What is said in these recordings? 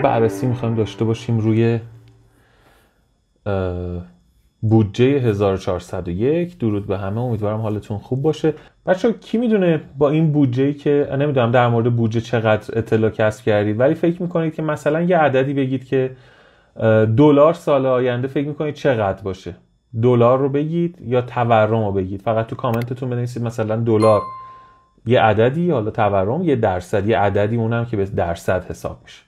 بررسی میخوایم داشته باشیم روی بودجه 1401 درود به همه امیدوارم حالتون خوب باشه بچه کی میدونه با این بودجه که نمیدونم در مورد بودجه چقدر اطلاع کسب کردید ولی فکر میکنید که مثلا یه عددی بگید که دلار سال آینده فکر میکنید چقدر باشه دلار رو بگید یا تورم رو بگید فقط تو کامنتتون بنویسید مثلا دلار یه عددی حالا تورم یه درصد عددی اونم که به درصد حساب میشه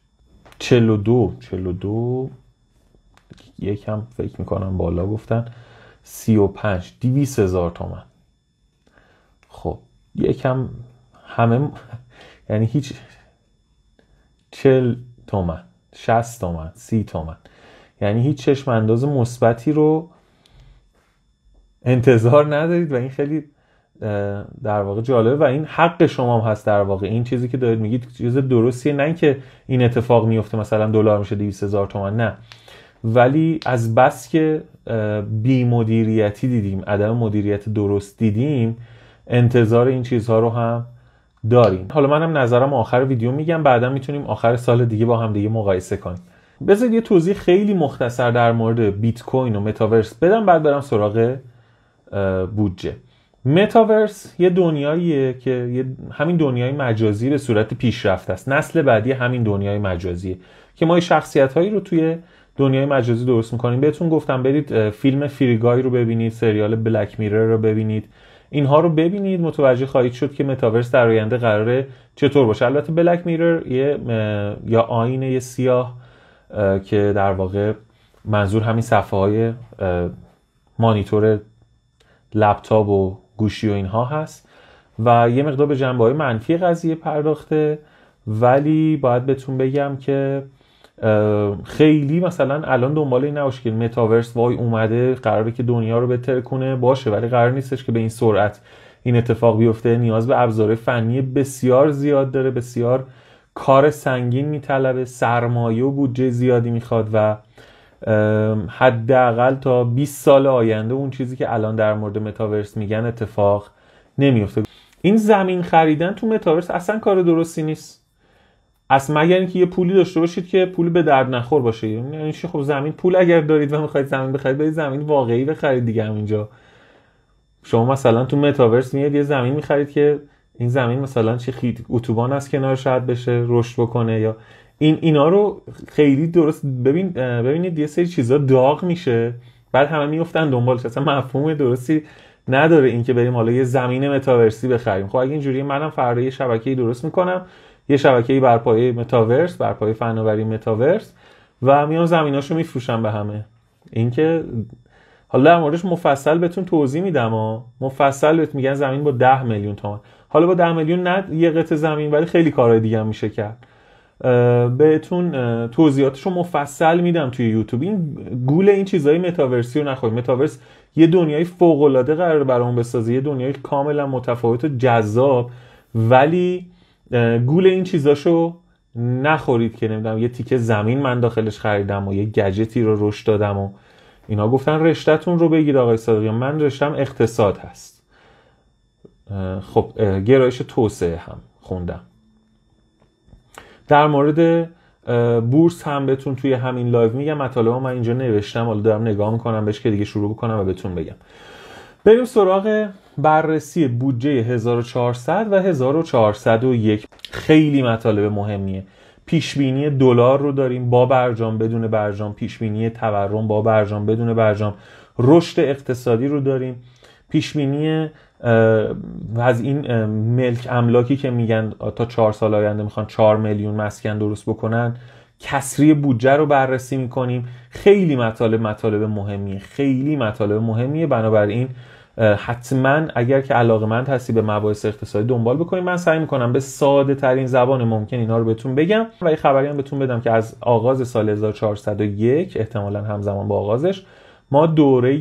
42 42 یکم فکر میکنم بالا گفتن 35 200 هزار تومن خب یکم همه یعنی هیچ 40 تومن 60 تومن 30 تومن یعنی هیچ چشم انداز مثبتی رو انتظار ندارید و این خیلی در واقع جالبه و این حق شما هم هست در واقع این چیزی که دارید میگید چیز درستیه نه که این اتفاق میفته مثلا دلار میشه 200 هزار تومن نه ولی از بس که بی مدیریتی دیدیم عدم مدیریت درست دیدیم انتظار این چیزها رو هم داریم حالا منم نظرم آخر ویدیو میگم بعدا میتونیم آخر سال دیگه با هم دیگه مقایسه کنیم بذارید یه توضیح خیلی مختصر در مورد بیت کوین و متاورس بدم بعد برم سراغ بودجه متاورس یه دنیاییه که همین دنیای مجازی به صورت پیشرفت است نسل بعدی همین دنیای مجازیه که ما شخصیت هایی رو توی دنیای مجازی درست میکنیم بهتون گفتم برید فیلم فریگای رو ببینید سریال بلک میرر رو ببینید اینها رو ببینید متوجه خواهید شد که متاورس در آینده قراره چطور باشه البته بلک میرر یه یا آینه یه سیاه که در واقع منظور همین صفحه های مانیتور لپتاپ و گوشی و اینها هست و یه مقدار به جنبه های منفی قضیه پرداخته ولی باید بهتون بگم که خیلی مثلا الان دنبال این نباشه که متاورس وای اومده قراره که دنیا رو بهتر کنه باشه ولی قرار نیستش که به این سرعت این اتفاق بیفته نیاز به ابزار فنی بسیار زیاد داره بسیار کار سنگین میطلبه سرمایه و بودجه زیادی میخواد و حداقل تا 20 سال آینده اون چیزی که الان در مورد متاورس میگن اتفاق نمیفته این زمین خریدن تو متاورس اصلا کار درستی نیست اصلا مگر اینکه یه پولی داشته باشید که پول به درد نخور باشه یعنی خب زمین پول اگر دارید و میخواید زمین بخرید برید زمین واقعی بخرید دیگه اینجا. شما مثلا تو متاورس میاد یه زمین میخرید که این زمین مثلا چه اتوبان از کنار شاید بشه رشد بکنه یا این اینا رو خیلی درست ببین ببینید یه سری چیزا داغ میشه بعد همه میفتن دنبالش اصلا مفهوم درستی نداره اینکه بریم حالا یه زمین متاورسی بخریم خب اگه اینجوری منم فردا یه شبکه‌ای درست میکنم یه شبکه‌ای بر پایه متاورس بر پایه فناوری متاورس و میام زمیناشو میفروشم به همه اینکه حالا در موردش مفصل بهتون توضیح میدم ها مفصل بهت میگن زمین با 10 میلیون تومن حالا با 10 میلیون نه یه زمین ولی خیلی کارهای دیگه میشه کرد بهتون توضیحاتش رو مفصل میدم توی یوتیوب این گول این چیزهای متاورسی رو نخورید متاورس یه دنیای فوق العاده قرار برامون بسازه یه دنیای کاملا متفاوت و جذاب ولی گول این چیزاشو نخورید که نمیدونم یه تیکه زمین من داخلش خریدم و یه گجتی رو رشد دادم و اینا گفتن رشتتون رو بگید آقای صادقی من رشتم اقتصاد هست خب گرایش توسعه هم خوندم در مورد بورس هم بهتون توی همین لایو میگم مطالب من اینجا نوشتم حالا دارم نگاه میکنم بهش که دیگه شروع کنم و بهتون بگم بریم سراغ بررسی بودجه 1400 و 1401 خیلی مطالب مهمیه پیش بینی دلار رو داریم با برجام بدون برجام پیش بینی تورم با برجام بدون برجام رشد اقتصادی رو داریم پیشبینی از این ملک املاکی که میگن تا چهار سال آینده میخوان چهار میلیون مسکن درست بکنن کسری بودجه رو بررسی میکنیم خیلی مطالب مطالب مهمیه خیلی مطالب مهمیه بنابراین حتما اگر که علاقه مند هستی به مباحث اقتصادی دنبال بکنیم من سعی میکنم به ساده ترین زبان ممکن اینا رو بهتون بگم و یه خبری هم بهتون بدم که از آغاز سال 1401 احتمالا همزمان با آغازش ما دوره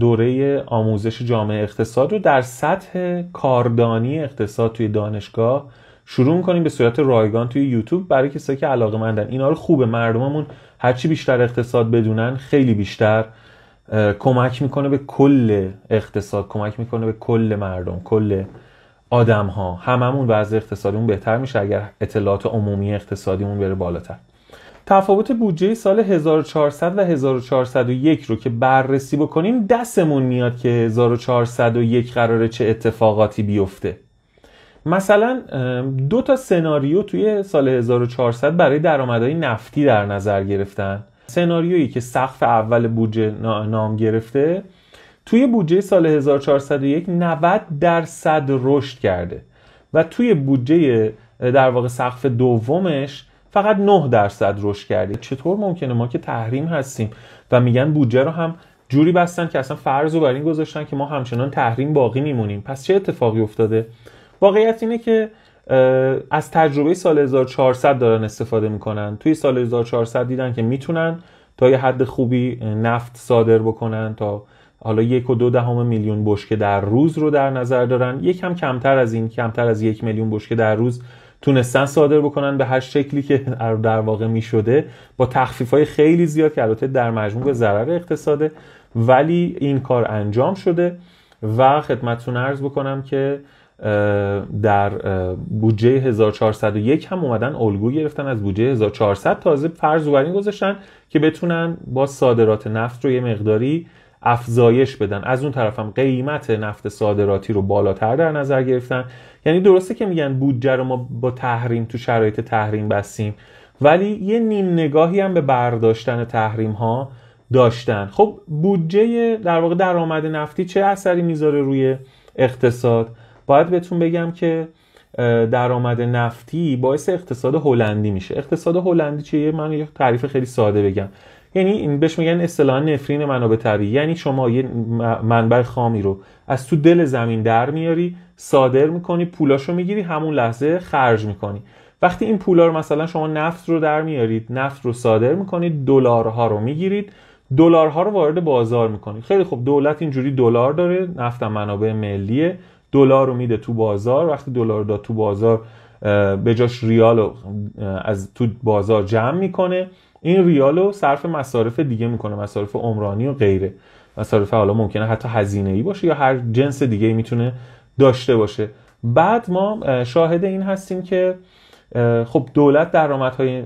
دوره آموزش جامعه اقتصاد رو در سطح کاردانی اقتصاد توی دانشگاه شروع میکنیم به صورت رایگان توی یوتیوب برای کسایی که علاقه مندن اینا رو خوبه مردممون هرچی بیشتر اقتصاد بدونن خیلی بیشتر کمک میکنه به کل اقتصاد کمک میکنه به کل مردم کل آدم ها هممون وضع اقتصادیمون بهتر میشه اگر اطلاعات عمومی اقتصادیمون بره بالاتر تفاوت بودجه سال 1400 و 1401 رو که بررسی بکنیم دستمون میاد که 1401 قراره چه اتفاقاتی بیفته مثلا دو تا سناریو توی سال 1400 برای درآمدهای نفتی در نظر گرفتن سناریویی که سقف اول بودجه نام گرفته توی بودجه سال 1401 90 درصد رشد کرده و توی بودجه در واقع سقف دومش فقط 9 درصد رشد کرده چطور ممکنه ما که تحریم هستیم و میگن بودجه رو هم جوری بستن که اصلا فرض رو بر این گذاشتن که ما همچنان تحریم باقی میمونیم پس چه اتفاقی افتاده واقعیت اینه که از تجربه سال 1400 دارن استفاده میکنن توی سال 1400 دیدن که میتونن تا یه حد خوبی نفت صادر بکنن تا حالا یک و دو دهم میلیون بشکه در روز رو در نظر دارن یکم کمتر از این کمتر از یک میلیون بشکه در روز تونستن صادر بکنن به هر شکلی که در واقع می شده با تخفیف های خیلی زیاد که البته در مجموع به ضرر اقتصاده ولی این کار انجام شده و خدمتتون ارز بکنم که در بودجه 1401 هم اومدن الگو گرفتن از بودجه 1400 تازه فرض بر گذاشتن که بتونن با صادرات نفت رو یه مقداری افزایش بدن از اون طرف هم قیمت نفت صادراتی رو بالاتر در نظر گرفتن یعنی درسته که میگن بودجه رو ما با تحریم تو شرایط تحریم بستیم ولی یه نیم نگاهی هم به برداشتن تحریم ها داشتن خب بودجه در واقع درآمد نفتی چه اثری میذاره روی اقتصاد باید بهتون بگم که درآمد نفتی باعث اقتصاد هلندی میشه اقتصاد هلندی چیه من یه تعریف خیلی ساده بگم یعنی این بهش میگن اصطلاحا نفرین منابع طبیعی یعنی شما یه منبع خامی رو از تو دل زمین در میاری صادر میکنی پولاشو میگیری همون لحظه خرج میکنی وقتی این پولا رو مثلا شما نفت رو در میارید نفت رو صادر میکنید دلارها رو میگیرید دلارها رو وارد بازار میکنید خیلی خب دولت اینجوری دلار داره نفت منابع ملیه دلار رو میده تو بازار وقتی دلار داد تو بازار به جاش ریال رو از تو بازار جمع میکنه این ریال رو صرف مصارف دیگه میکنه مصارف عمرانی و غیره مصارف حالا ممکنه حتی هزینه ای باشه یا هر جنس دیگه ای میتونه داشته باشه بعد ما شاهد این هستیم که خب دولت درآمدهای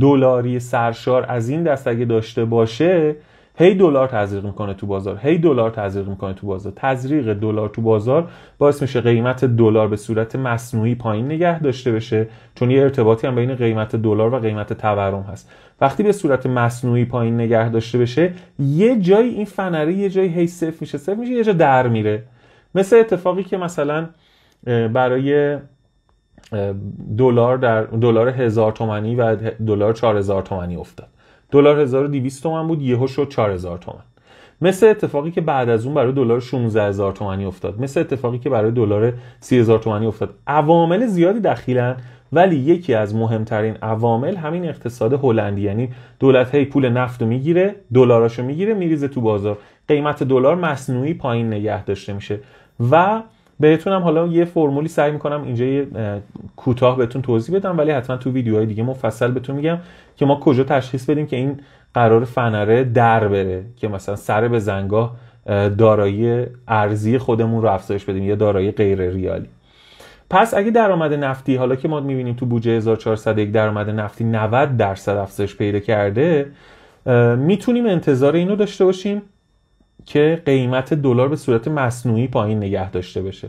دلاری سرشار از این دست اگه داشته باشه هی دلار تزریق میکنه تو بازار هی دلار تزریق میکنه تو بازار تزریق دلار تو بازار باعث میشه قیمت دلار به صورت مصنوعی پایین نگه داشته بشه چون یه ارتباطی هم بین قیمت دلار و قیمت تورم هست وقتی به صورت مصنوعی پایین نگه داشته بشه یه جایی این فنره یه جایی هی صفر میشه صفر میشه یه جا در میره مثل اتفاقی که مثلا برای دلار در دلار هزار تومانی و دلار 4000 تومانی افتاد دلار 1200 تومن بود یهو شد 4000 تومن مثل اتفاقی که بعد از اون برای دلار 16000 تومانی افتاد مثل اتفاقی که برای دلار 30000 تومانی افتاد عوامل زیادی دخیلن ولی یکی از مهمترین عوامل همین اقتصاد هلندی یعنی دولت هی پول نفت رو میگیره رو میگیره میریزه تو بازار قیمت دلار مصنوعی پایین نگه داشته میشه و بهتونم حالا یه فرمولی سعی میکنم اینجا یه کوتاه بهتون توضیح بدم ولی حتما تو ویدیوهای دیگه مفصل بهتون میگم که ما کجا تشخیص بدیم که این قرار فنره در بره که مثلا سر به زنگاه دارایی ارزی خودمون رو افزایش بدیم یا دارایی غیر ریالی پس اگه درآمد نفتی حالا که ما میبینیم تو بودجه 1401 درآمد نفتی 90 درصد افزایش پیدا کرده میتونیم انتظار اینو داشته باشیم که قیمت دلار به صورت مصنوعی پایین نگه داشته بشه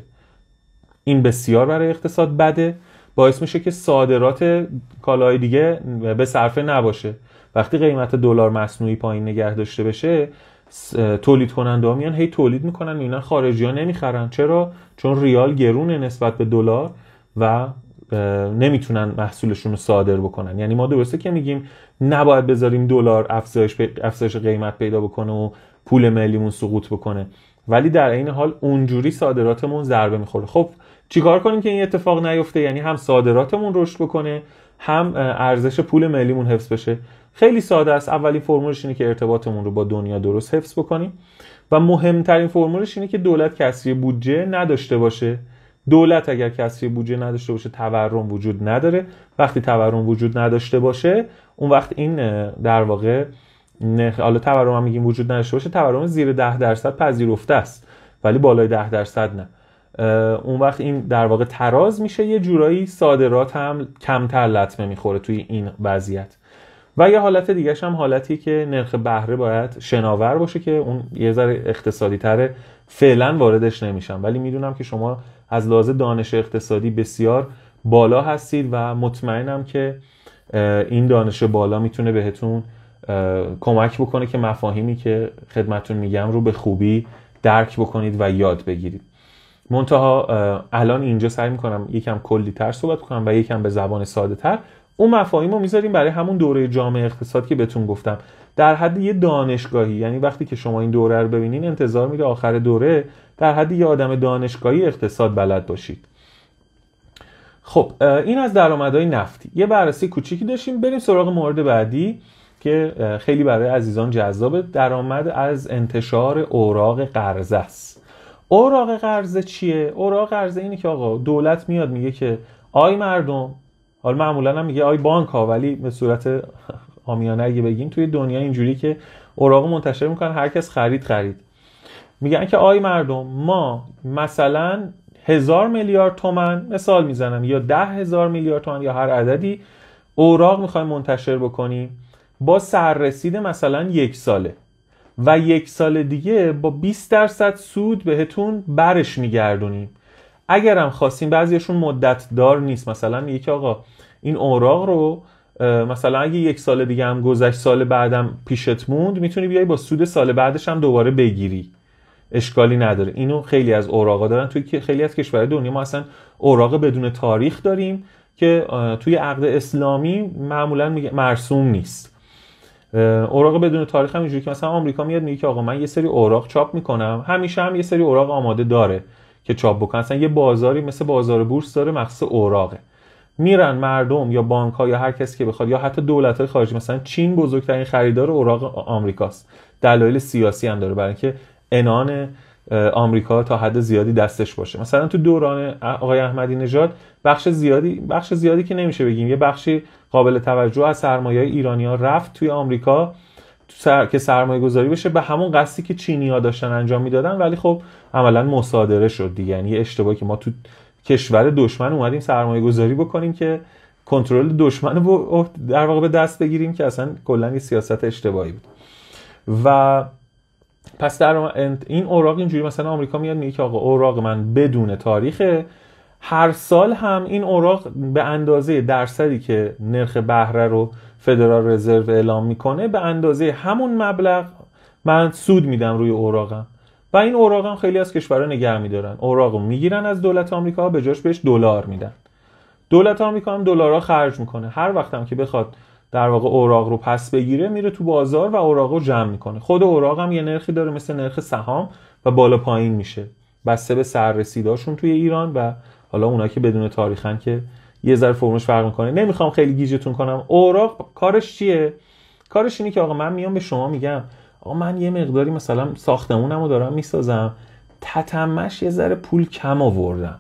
این بسیار برای اقتصاد بده باعث میشه که صادرات کالای دیگه به صرفه نباشه وقتی قیمت دلار مصنوعی پایین نگه داشته بشه تولید کننده ها میان هی تولید میکنن میبینن خارجی ها نمیخرن چرا چون ریال گرونه نسبت به دلار و نمیتونن محصولشون رو صادر بکنن یعنی ما درسته که میگیم نباید بذاریم دلار افزایش, قیمت پیدا بکنه و پول ملیمون سقوط بکنه ولی در این حال اونجوری صادراتمون ضربه میخوره خب چیکار کنیم که این اتفاق نیفته یعنی هم صادراتمون رشد بکنه هم ارزش پول ملیمون حفظ بشه خیلی ساده است اولین فرمولش اینه که ارتباطمون رو با دنیا درست حفظ بکنیم و مهمترین فرمولش اینه که دولت کسری بودجه نداشته باشه دولت اگر کسری بودجه نداشته باشه تورم وجود نداره وقتی تورم وجود نداشته باشه اون وقت این در واقع نخ... حالا تورم هم میگیم وجود نداشته باشه تورم زیر 10 درصد پذیرفته است ولی بالای 10 درصد نه اون وقت این در واقع تراز میشه یه جورایی صادرات هم کمتر لطمه میخوره توی این وضعیت و یه حالت دیگه هم حالتی که نرخ بهره باید شناور باشه که اون یه ذره اقتصادی تره فعلا واردش نمیشم ولی میدونم که شما از لحاظ دانش اقتصادی بسیار بالا هستید و مطمئنم که این دانش بالا میتونه بهتون کمک بکنه که مفاهیمی که خدمتون میگم رو به خوبی درک بکنید و یاد بگیرید منتها الان اینجا سعی میکنم یکم کلی تر صحبت کنم و یکم به زبان ساده تر اون مفاهیم رو میذاریم برای همون دوره جامعه اقتصاد که بهتون گفتم در حد یه دانشگاهی یعنی وقتی که شما این دوره رو ببینین انتظار میره آخر دوره در حد یه آدم دانشگاهی اقتصاد بلد باشید خب این از درآمدهای نفتی یه بررسی کوچیکی داشتیم بریم سراغ مورد بعدی که خیلی برای عزیزان جذاب درآمد از انتشار اوراق قرضه است اوراق قرضه چیه اوراق قرضه اینه که آقا دولت میاد میگه که آی مردم حالا معمولا هم میگه آی بانک ها ولی به صورت آمیانه اگه بگیم توی دنیا اینجوری که اوراق منتشر میکنن هر کس خرید خرید میگن که آی مردم ما مثلا هزار میلیارد تومن مثال میزنم یا ده هزار میلیارد تومن یا هر عددی اوراق میخوایم منتشر بکنیم با سررسید مثلا یک ساله و یک سال دیگه با 20 درصد سود بهتون برش میگردونیم اگرم خواستیم بعضیشون مدت دار نیست مثلا میگه آقا این اوراق رو مثلا اگه یک سال دیگه هم گذشت سال بعدم پیشت موند میتونی بیای با سود سال بعدش هم دوباره بگیری اشکالی نداره اینو خیلی از اوراقا دارن توی خیلی از کشورهای دنیا ما اصلا اوراق بدون تاریخ داریم که توی عقد اسلامی معمولا مرسوم نیست اوراق بدون تاریخ هم اینجوری که مثلا آمریکا میاد میگه آقا من یه سری اوراق چاپ میکنم همیشه هم یه سری اوراق آماده داره که چاپ بکنن اصلا یه بازاری مثل بازار بورس داره مخصوص اوراقه میرن مردم یا بانک ها یا هر کسی که بخواد یا حتی دولت های خارجی مثلا چین بزرگترین خریدار اوراق آمریکاست دلایل سیاسی هم داره برای اینکه انان آمریکا تا حد زیادی دستش باشه مثلا تو دوران آقای احمدی نژاد بخش زیادی بخش زیادی که نمیشه بگیم یه بخشی قابل توجه از سرمایه ایرانی ها رفت توی آمریکا سر... که سرمایه گذاری بشه به همون قصدی که چینی ها داشتن انجام میدادن ولی خب عملا مصادره شد دیگه یعنی یه اشتباهی که ما تو کشور دشمن اومدیم سرمایه گذاری بکنیم که کنترل دشمن رو در واقع به دست بگیریم که اصلا کلا یه سیاست اشتباهی بود و پس در این اوراق اینجوری مثلا آمریکا میاد میگه که آقا اوراق من بدون تاریخ هر سال هم این اوراق به اندازه درصدی که نرخ بهره رو فدرال رزرو اعلام میکنه به اندازه همون مبلغ من سود میدم روی اوراقم و این اوراقم خیلی از کشورها نگه میدارن اوراقو میگیرن از دولت آمریکا به جاش بهش دلار میدن دولت آمریکا هم دلارها خرج میکنه هر وقتم که بخواد در واقع اوراق رو پس بگیره میره تو بازار و اوراقو رو جمع میکنه خود اوراقم یه نرخی داره مثل نرخ سهام و بالا پایین میشه بسته به سررسیداشون توی ایران و حالا اونا که بدون تاریخن که یه ذره فرمش فرق میکنه نمیخوام خیلی گیجتون کنم اوراق کارش چیه کارش اینه که آقا من میام به شما میگم آقا من یه مقداری مثلا ساختمونم رو دارم میسازم تتمش یه ذره پول کم آوردم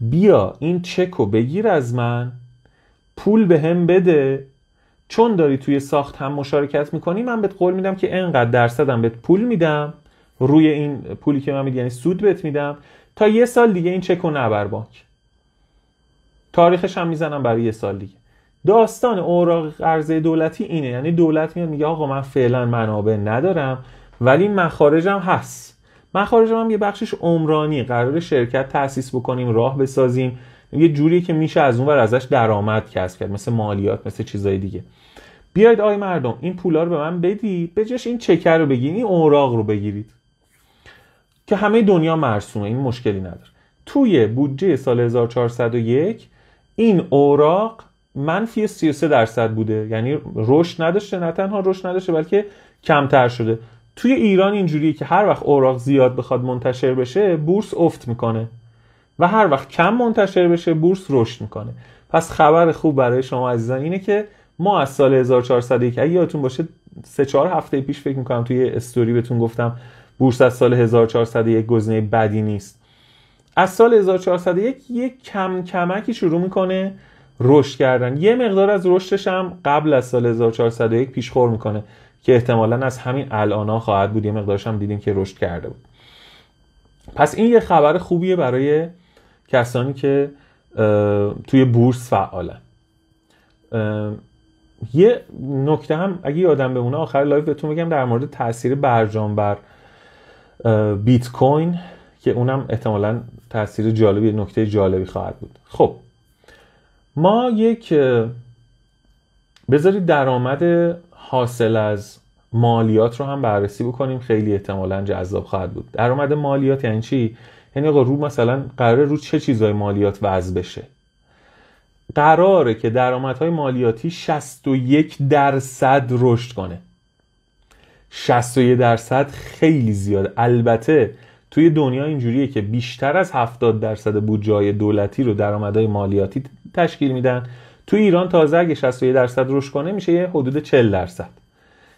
بیا این چک رو بگیر از من پول به هم بده چون داری توی ساخت هم مشارکت میکنی من بهت قول میدم که انقدر درصدم بهت پول میدم روی این پولی که من میدی یعنی سود بهت میدم تا یه سال دیگه این چک رو نبر بانک تاریخش هم میزنم برای یه سال دیگه داستان اوراق قرضه دولتی اینه یعنی دولت میاد میگه آقا من فعلا منابع ندارم ولی مخارجم هست مخارجم هم یه بخشش عمرانی قرار شرکت تاسیس بکنیم راه بسازیم یه جوری که میشه از اون ور ازش درآمد کسب کرد مثل مالیات مثل چیزای دیگه بیاید آی مردم این پولا رو به من بدی بجاش این چکر رو بگیرید این اوراق رو بگیرید که همه دنیا مرسومه این مشکلی نداره توی بودجه سال 1401 این اوراق منفی 33 درصد بوده یعنی رشد نداشته نه تنها رشد نداشته بلکه کمتر شده توی ایران اینجوریه که هر وقت اوراق زیاد بخواد منتشر بشه بورس افت میکنه و هر وقت کم منتشر بشه بورس رشد میکنه پس خبر خوب برای شما عزیزان اینه که ما از سال 1401 اگه یادتون باشه سه چهار هفته پیش فکر میکنم توی استوری بهتون گفتم بورس از سال 1401 گزینه بدی نیست از سال 1401 یک کم کمکی شروع میکنه رشد کردن یه مقدار از رشدش هم قبل از سال 1401 خور میکنه که احتمالا از همین الان خواهد بود یه مقدارش هم دیدیم که رشد کرده بود پس این یه خبر خوبیه برای کسانی که توی بورس فعالن یه نکته هم اگه یادم بمونه آخر لایف بهتون بگم در مورد تاثیر برجام بر بیت کوین که اونم احتمالا تاثیر جالبی نکته جالبی خواهد بود خب ما یک بذارید درآمد حاصل از مالیات رو هم بررسی بکنیم خیلی احتمالا جذاب خواهد بود درآمد مالیات یعنی چی یعنی آقا رو مثلا قراره رو چه چیزای مالیات وضع بشه قراره که درآمدهای مالیاتی 61 درصد رشد کنه 61 درصد خیلی زیاد البته توی دنیا اینجوریه که بیشتر از 70 درصد بودجه دولتی رو درآمدهای مالیاتی تشکیل میدن توی ایران تازه اگه 61 درصد روش کنه میشه یه حدود 40 درصد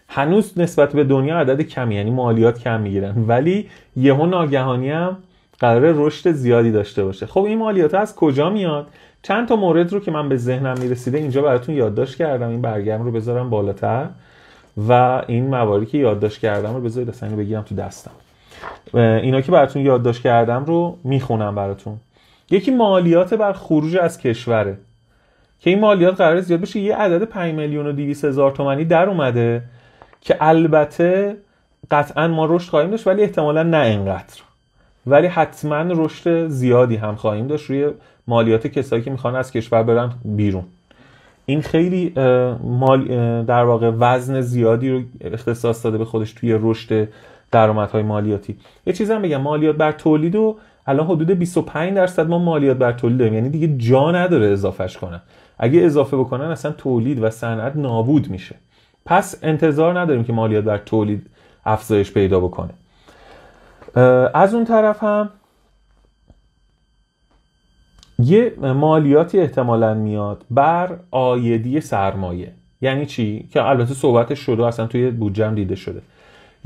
هنوز نسبت به دنیا عدد کمی یعنی مالیات کم میگیرن ولی یهو ناگهانی هم قرار رشد زیادی داشته باشه خب این مالیات ها از کجا میاد چند تا مورد رو که من به ذهنم میرسیده اینجا براتون یادداشت کردم این برگم رو بذارم بالاتر و این مواردی که یادداشت کردم رو بذارید بگیرم تو دستم اینا که براتون یادداشت کردم رو میخونم براتون یکی مالیات بر خروج از کشوره که این مالیات قرار زیاد بشه یه عدد 5 میلیون و 200 هزار تومانی در اومده که البته قطعا ما رشد خواهیم داشت ولی احتمالا نه اینقدر ولی حتما رشد زیادی هم خواهیم داشت روی مالیات کسایی که میخوان از کشور برن بیرون این خیلی در واقع وزن زیادی رو اختصاص داده به خودش توی رشد درآمدهای مالیاتی یه چیزی هم بگم مالیات بر تولید و الان حدود 25 درصد ما مالیات بر تولید داریم یعنی دیگه جا نداره اضافهش کنن اگه اضافه بکنن اصلا تولید و صنعت نابود میشه پس انتظار نداریم که مالیات بر تولید افزایش پیدا بکنه از اون طرف هم یه مالیاتی احتمالا میاد بر آیدی سرمایه یعنی چی که البته صحبتش شده اصلا توی بودجه دیده شده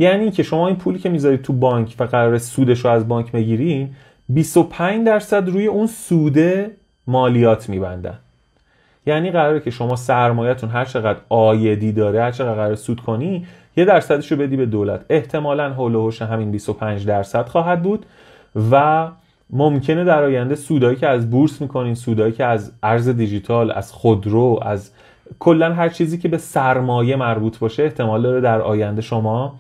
یعنی که شما این پولی که میذارید تو بانک و قرار سودش رو از بانک بگیرین 25 درصد روی اون سوده مالیات میبندن یعنی قراره که شما سرمایهتون هر چقدر آیدی داره هر چقدر قرار سود کنی یه درصدش رو بدی به دولت احتمالا حول و همین 25 درصد خواهد بود و ممکنه در آینده سودایی که از بورس میکنین سودایی که از ارز دیجیتال از خودرو از کلا هر چیزی که به سرمایه مربوط باشه احتمال داره در آینده شما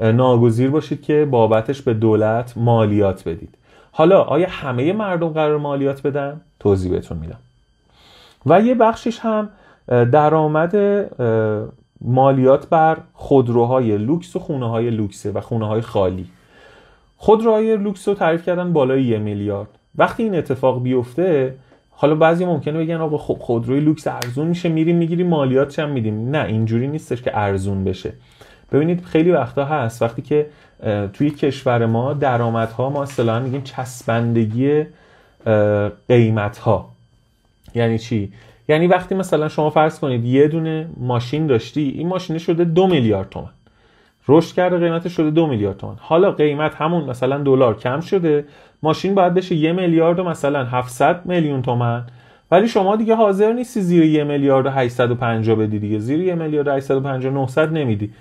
ناگزیر باشید که بابتش به دولت مالیات بدید حالا آیا همه مردم قرار مالیات بدن توضیح بهتون میدم و یه بخشش هم درآمد مالیات بر خودروهای لوکس و خونه های لوکسه و خونه های خالی خودروهای لوکس رو تعریف کردن بالای یه میلیارد وقتی این اتفاق بیفته حالا بعضی ممکنه بگن آقا خب خودروی لوکس ارزون میشه میریم میگیریم مالیات چم میدیم نه اینجوری نیستش که ارزون بشه ببینید خیلی وقتا هست وقتی که توی کشور ما درآمدها ما اصطلاحا میگیم چسبندگی قیمت ها یعنی چی یعنی وقتی مثلا شما فرض کنید یه دونه ماشین داشتی این ماشین شده دو میلیارد تومن رشد کرده قیمتش شده دو میلیارد تومن حالا قیمت همون مثلا دلار کم شده ماشین باید بشه یه میلیارد و مثلا 700 میلیون تومن ولی شما دیگه حاضر نیستی زیر یه میلیارد و 850 دیگه میلیارد و 850 900 نمیدی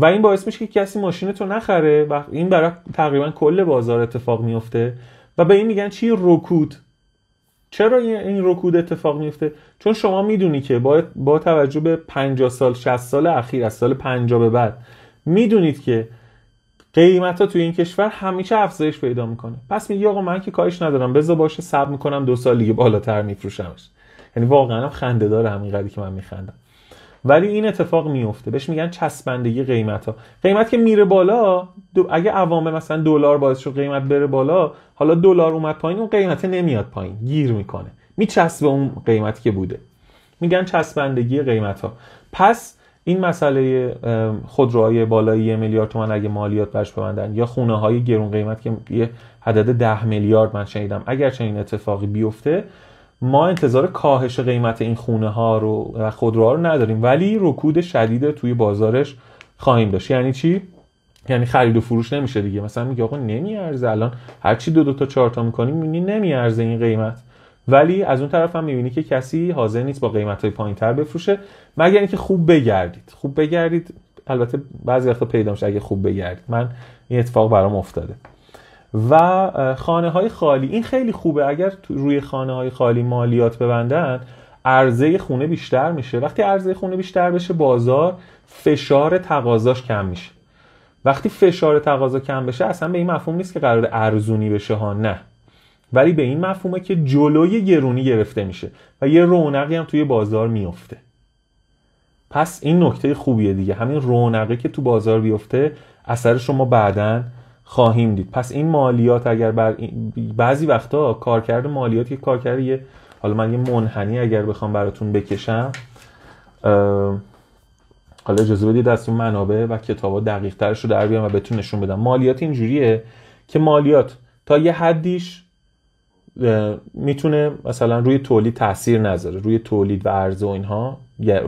و این باعث میشه که کسی ماشینتو نخره و این برای تقریبا کل بازار اتفاق میفته و به این میگن چی رکود چرا این رکود اتفاق میفته چون شما میدونی که با, با توجه به 50 سال 60 سال اخیر از سال 50 به بعد میدونید که قیمت ها توی این کشور همیشه افزایش پیدا میکنه پس میگی آقا من که کارش ندارم بذار باشه صبر میکنم دو سال دیگه بالاتر میفروشمش یعنی واقعا خنده داره همینقدری که من میخندم ولی این اتفاق میفته بهش میگن چسبندگی قیمت ها قیمت که میره بالا اگه عوام مثلا دلار باعث شد قیمت بره بالا حالا دلار اومد پایین اون قیمت نمیاد پایین گیر میکنه میچسبه اون قیمتی که بوده میگن چسبندگی قیمت ها پس این مسئله خودروهای بالای یه میلیارد تومن اگه مالیات برش ببندن یا خونه های گرون قیمت که یه عدد ده میلیارد من شنیدم اگر چنین اتفاقی بیفته ما انتظار کاهش قیمت این خونه ها رو و خودروها رو نداریم ولی رکود شدید توی بازارش خواهیم داشت یعنی چی یعنی خرید و فروش نمیشه دیگه مثلا میگه آقا نمیارزه الان هر چی دو دو تا چهار تا میکنیم میبینی نمیارزه این قیمت ولی از اون طرف هم میبینی که کسی حاضر نیست با قیمت های پایین تر بفروشه مگر اینکه خوب بگردید خوب بگردید البته بعضی وقتا پیدا میشه اگه خوب بگردید من این اتفاق برام افتاده و خانه های خالی این خیلی خوبه اگر روی خانه های خالی مالیات ببندن عرضه خونه بیشتر میشه وقتی عرضه خونه بیشتر بشه بازار فشار تقاضاش کم میشه وقتی فشار تقاضا کم بشه اصلا به این مفهوم نیست که قرار ارزونی بشه ها نه ولی به این مفهومه که جلوی گرونی گرفته میشه و یه رونقی هم توی بازار میفته پس این نکته خوبیه دیگه همین رونقی که تو بازار بیفته اثرش رو ما بعداً خواهیم دید پس این مالیات اگر بر بعضی وقتا کارکرد مالیات که کارکرد یه حالا من یه منحنی اگر بخوام براتون بکشم حالا اجازه بدید از منابع و کتابا دقیق ترش رو در و بهتون نشون بدم مالیات اینجوریه که مالیات تا یه حدیش میتونه مثلا روی تولید تاثیر نذاره روی تولید و عرضه و اینها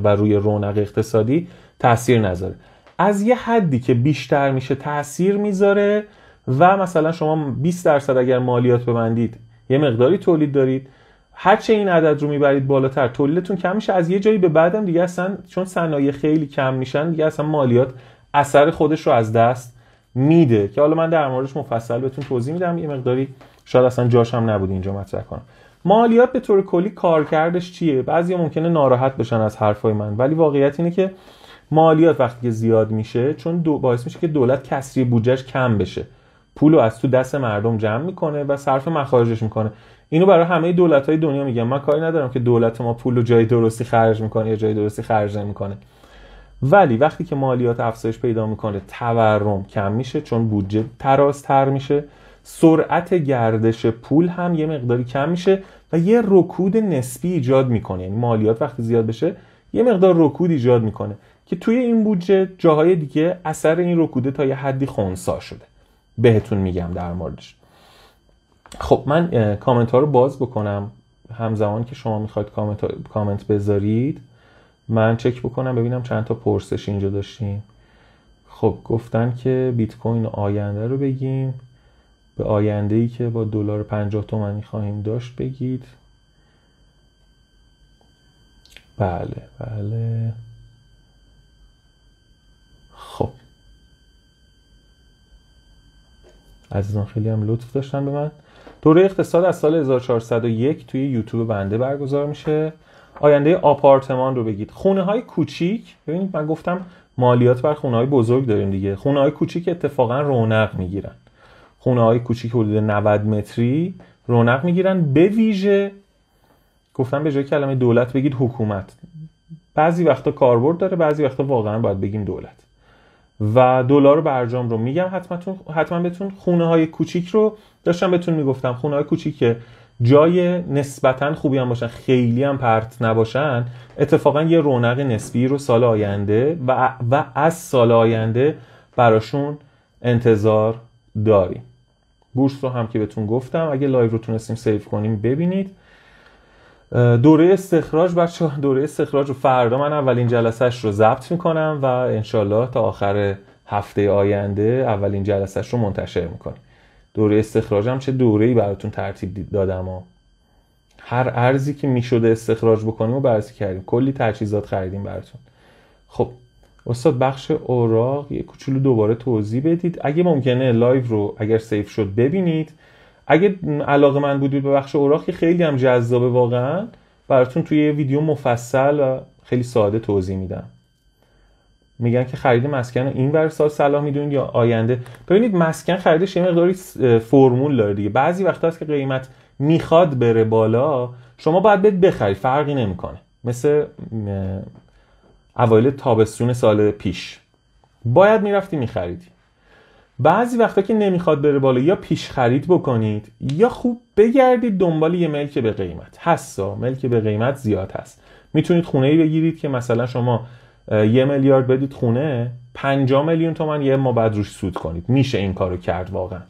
و روی رونق اقتصادی تاثیر نذاره از یه حدی که بیشتر میشه تاثیر میذاره و مثلا شما 20 درصد اگر مالیات ببندید یه مقداری تولید دارید هرچه این عدد رو میبرید بالاتر تولیدتون کم میشه از یه جایی به بعدم دیگه اصلا چون صنایع خیلی کم میشن دیگه اصلا مالیات اثر خودش رو از دست میده که حالا من در موردش مفصل بهتون توضیح میدم یه مقداری شاید اصلا جاش هم نبود اینجا مطرح کنم مالیات به طور کلی کارکردش چیه بعضی ممکنه ناراحت بشن از حرفای من ولی واقعیت اینه که مالیات وقتی که زیاد میشه چون دو باعث میشه که دولت کسری بودجهش کم بشه پولو از تو دست مردم جمع میکنه و صرف مخارجش میکنه اینو برای همه دولت های دنیا میگم من کاری ندارم که دولت ما پولو جای درستی خرج میکنه یا جای درستی خرج نمیکنه ولی وقتی که مالیات افزایش پیدا میکنه تورم کم میشه چون بودجه ترازتر میشه سرعت گردش پول هم یه مقداری کم میشه و یه رکود نسبی ایجاد میکنه یعنی مالیات وقتی زیاد بشه یه مقدار رکود ایجاد میکنه که توی این بودجه جاهای دیگه اثر این رکوده تا یه حدی خونسا شده بهتون میگم در موردش خب من کامنت ها رو باز بکنم همزمان که شما میخواید کامنت, کامنت بذارید من چک بکنم ببینم چند تا پرسش اینجا داشتیم خب گفتن که بیت کوین آینده رو بگیم به آینده ای که با دلار 50 تومنی خواهیم داشت بگید بله بله عزیزان خیلی هم لطف داشتن به من دوره اقتصاد از سال 1401 توی یوتیوب بنده برگزار میشه آینده آپارتمان رو بگید خونه های کوچیک ببینید من گفتم مالیات بر خونه های بزرگ داریم دیگه خونه های کوچیک اتفاقا رونق میگیرن خونه های کوچیک حدود 90 متری رونق میگیرن به ویژه گفتم به جای کلمه دولت بگید حکومت بعضی وقتا کاربرد داره بعضی وقتا واقعا باید بگیم دولت و دلار برجام رو میگم حتما حتما بتون خونه های کوچیک رو داشتم بهتون میگفتم خونه های کوچیک که جای نسبتا خوبی هم باشن خیلی هم پرت نباشن اتفاقا یه رونق نسبی رو سال آینده و, و از سال آینده براشون انتظار داریم بورس رو هم که بهتون گفتم اگه لایو رو تونستیم سیو کنیم ببینید دوره استخراج بچه دوره استخراج رو فردا من اولین جلسهش رو ضبط میکنم و انشالله تا آخر هفته آینده اولین جلسهش رو منتشر میکنم دوره استخراجم چه ای براتون ترتیب دادم هر ارزی که میشده استخراج بکنیم و بررسی کردیم کلی تجهیزات خریدیم براتون خب استاد بخش اوراق یه کوچولو دوباره توضیح بدید اگه ممکنه لایو رو اگر سیف شد ببینید اگه علاقه من بودید به بخش اوراق که خیلی هم جذابه واقعا براتون توی یه ویدیو مفصل و خیلی ساده توضیح میدم میگن که خرید مسکن این بر سال صلاح میدونید یا آینده ببینید مسکن خریدش یه مقداری فرمول داره دیگه بعضی وقتا هست که قیمت میخواد بره بالا شما باید بهت بخرید فرقی نمیکنه مثل اوایل تابستون سال پیش باید میرفتی میخریدی بعضی وقتا که نمیخواد بره بالا یا پیش خرید بکنید یا خوب بگردید دنبال یه ملک به قیمت هستا ملک به قیمت زیاد هست میتونید خونه ای بگیرید که مثلا شما یه میلیارد بدید خونه 5 میلیون تومن یه ما بعد روش سود کنید میشه این کارو کرد واقعا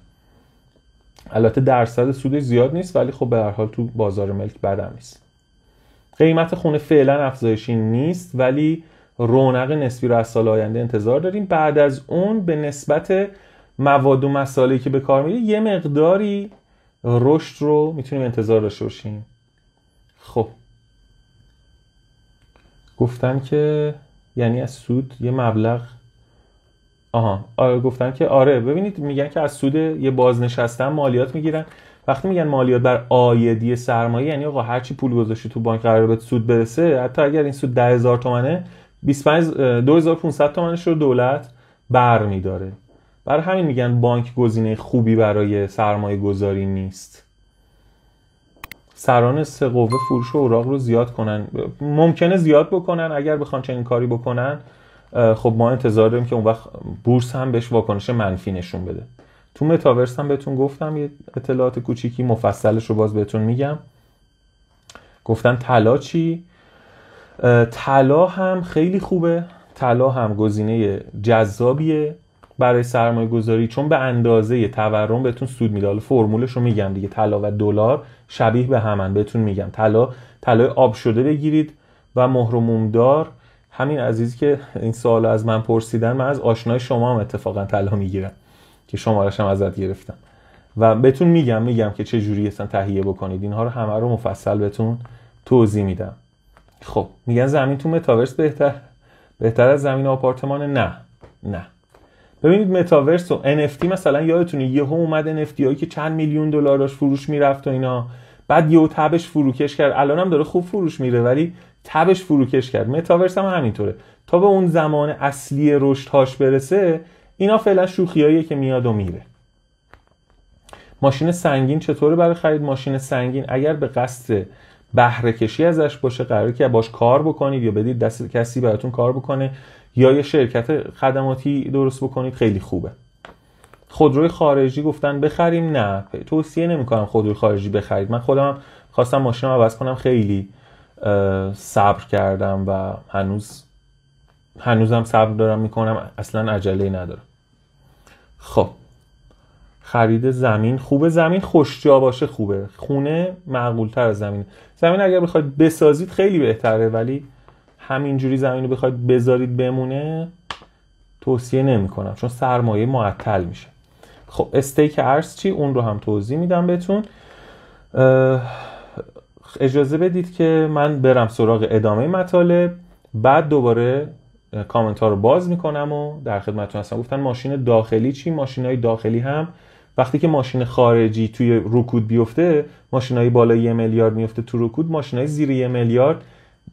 البته درصد سودش زیاد نیست ولی خب به هر حال تو بازار ملک بدم نیست قیمت خونه فعلا افزایشی نیست ولی رونق نسبی رو از سال آینده انتظار داریم بعد از اون به نسبت مواد و مسائلی که به کار میره یه مقداری رشد رو میتونیم انتظار داشته باشیم خب گفتن که یعنی از سود یه مبلغ آها آه گفتن که آره ببینید میگن که از سود یه بازنشستن مالیات میگیرن وقتی میگن مالیات بر آیدی سرمایه یعنی آقا هرچی پول گذاشتی تو بانک قرار به سود برسه حتی اگر این سود 10000 تومنه 25 2500 تومنش رو دولت برمیداره بر همین میگن بانک گزینه خوبی برای سرمایه گذاری نیست سران سه قوه فروش و اوراق رو زیاد کنن ممکنه زیاد بکنن اگر بخوان چنین کاری بکنن خب ما انتظار داریم که اون وقت بورس هم بهش واکنش منفی نشون بده تو متاورس هم بهتون گفتم یه اطلاعات کوچیکی مفصلش رو باز بهتون میگم گفتن طلا چی طلا هم خیلی خوبه طلا هم گزینه جذابیه برای سرمایه گذاری چون به اندازه تورم بهتون سود میده فرمولش رو میگم دیگه طلا و دلار شبیه به همن بهتون میگم طلا طلا آب شده بگیرید و مهر مومدار همین عزیزی که این سوال از من پرسیدن من از آشنای شما هم اتفاقا طلا میگیرم که شمارش هم ازت گرفتم و بهتون میگم میگم که چه جوری اصلا تهیه بکنید اینها رو همه رو مفصل بهتون توضیح میدم خب میگن زمین تو متاورس بهتر بهتر از زمین آپارتمان نه نه ببینید متاورس و NFT مثلا یادتونه یهو اومد NFT هایی که چند میلیون دلارش فروش میرفت و اینا بعد یهو تبش فروکش کرد الان هم داره خوب فروش میره ولی تبش فروکش کرد متاورس هم همینطوره تا به اون زمان اصلی رشد هاش برسه اینا فعلا شوخیایی که میاد و میره ماشین سنگین چطوره برای خرید ماشین سنگین اگر به قصد بهره کشی ازش باشه قرار که باش کار بکنید یا بدید دست کسی براتون کار بکنه یا یه شرکت خدماتی درست بکنید خیلی خوبه خودروی خارجی گفتن بخریم نه توصیه نمیکنم خودروی خارجی بخرید من خودم خواستم ماشین رو عوض کنم خیلی صبر کردم و هنوز هنوزم صبر دارم میکنم اصلا عجله ندارم خب خرید زمین خوبه زمین خوشجا باشه خوبه خونه معقولتر از زمین زمین اگر بخواید بسازید خیلی بهتره ولی همینجوری زمین رو بخواید بذارید بمونه توصیه نمیکنم چون سرمایه معطل میشه خب استیک ارز چی اون رو هم توضیح میدم بهتون اجازه بدید که من برم سراغ ادامه مطالب بعد دوباره کامنت ها رو باز میکنم و در خدمتتون هستم گفتن ماشین داخلی چی ماشین های داخلی هم وقتی که ماشین خارجی توی رکود بیفته ماشین های بالای یه میلیارد میفته تو رکود ماشین های زیر یه میلیارد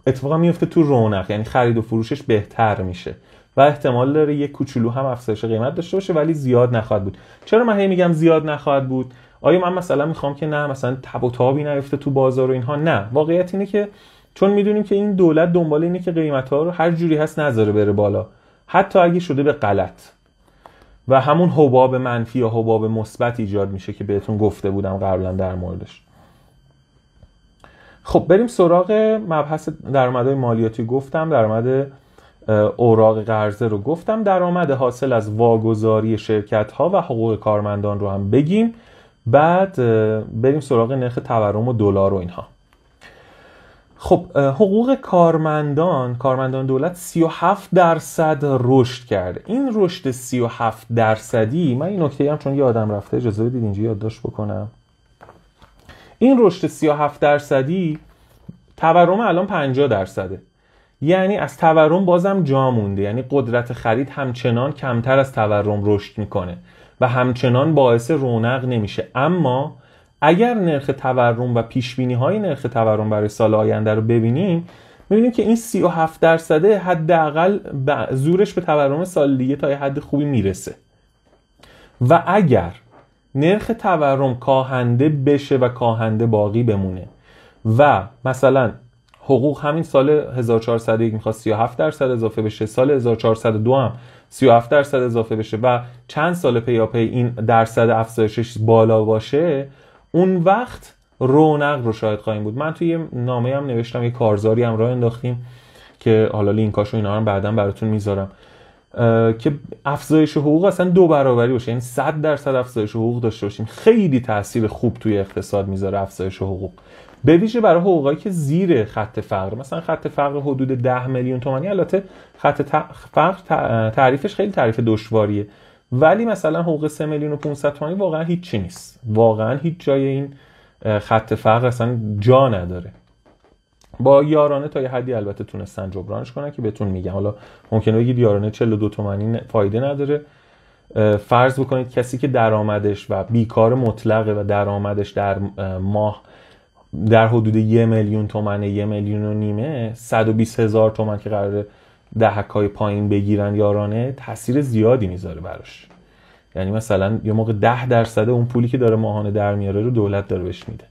اتفاقا میفته تو رونق یعنی خرید و فروشش بهتر میشه و احتمال داره یه کوچولو هم افزایش قیمت داشته باشه ولی زیاد نخواهد بود چرا من هی میگم زیاد نخواهد بود آیا من مثلا میخوام که نه مثلا تب و تابی نیفته تو بازار و اینها نه واقعیت اینه که چون میدونیم که این دولت دنبال اینه که قیمت ها رو هر جوری هست نذاره بره بالا حتی اگه شده به غلط و همون حباب منفی یا حباب مثبت ایجاد میشه که بهتون گفته بودم قبلا در موردش خب بریم سراغ مبحث درآمدهای مالیاتی گفتم درآمد اوراق قرضه رو گفتم درآمد حاصل از واگذاری شرکت ها و حقوق کارمندان رو هم بگیم بعد بریم سراغ نرخ تورم و دلار و اینها خب حقوق کارمندان کارمندان دولت 37 درصد رشد کرده این رشد 37 درصدی من این نکته هم چون یادم رفته اجازه بدید اینجا یادداشت بکنم این رشد 37 درصدی تورم الان 50 درصده یعنی از تورم بازم جا مونده یعنی قدرت خرید همچنان کمتر از تورم رشد میکنه و همچنان باعث رونق نمیشه اما اگر نرخ تورم و پیش بینی های نرخ تورم برای سال آینده رو ببینیم میبینیم که این 37 درصده حداقل زورش به تورم سال دیگه تا یه حد خوبی میرسه و اگر نرخ تورم کاهنده بشه و کاهنده باقی بمونه و مثلا حقوق همین سال 1401 میخواست 37 درصد اضافه بشه سال 1402 هم 37 درصد اضافه بشه و چند سال پیاپی پی این درصد افزایشش بالا باشه اون وقت رونق رو شاید خواهیم بود من توی یه نامه هم نوشتم یه کارزاری هم راه انداختیم که حالا لینکاشو اینا هم بعدا براتون میذارم که افزایش حقوق اصلا دو برابری باشه یعنی 100 درصد افزایش حقوق داشته باشیم خیلی تاثیر خوب توی اقتصاد میذاره افزایش حقوق به ویژه برای حقوقایی که زیر خط فقر مثلا خط فقر حدود 10 میلیون تومانی البته خط فقر تعریفش خیلی تعریف دشواریه ولی مثلا حقوق 3 میلیون و 500 تومانی واقعا هیچی نیست واقعا هیچ جای این خط فقر اصلا جا نداره با یارانه تا یه حدی البته تونستن جبرانش کنن که بهتون میگم حالا ممکنه بگید یارانه 42 تومانی فایده نداره فرض بکنید کسی که درآمدش و بیکار مطلقه و درآمدش در ماه در حدود یه میلیون تومنه یه میلیون و نیمه 120 هزار تومن که قرار دهک های پایین بگیرن یارانه تاثیر زیادی میذاره براش یعنی مثلا یه موقع ده درصد اون پولی که داره ماهانه در میاره رو دولت داره بهش میده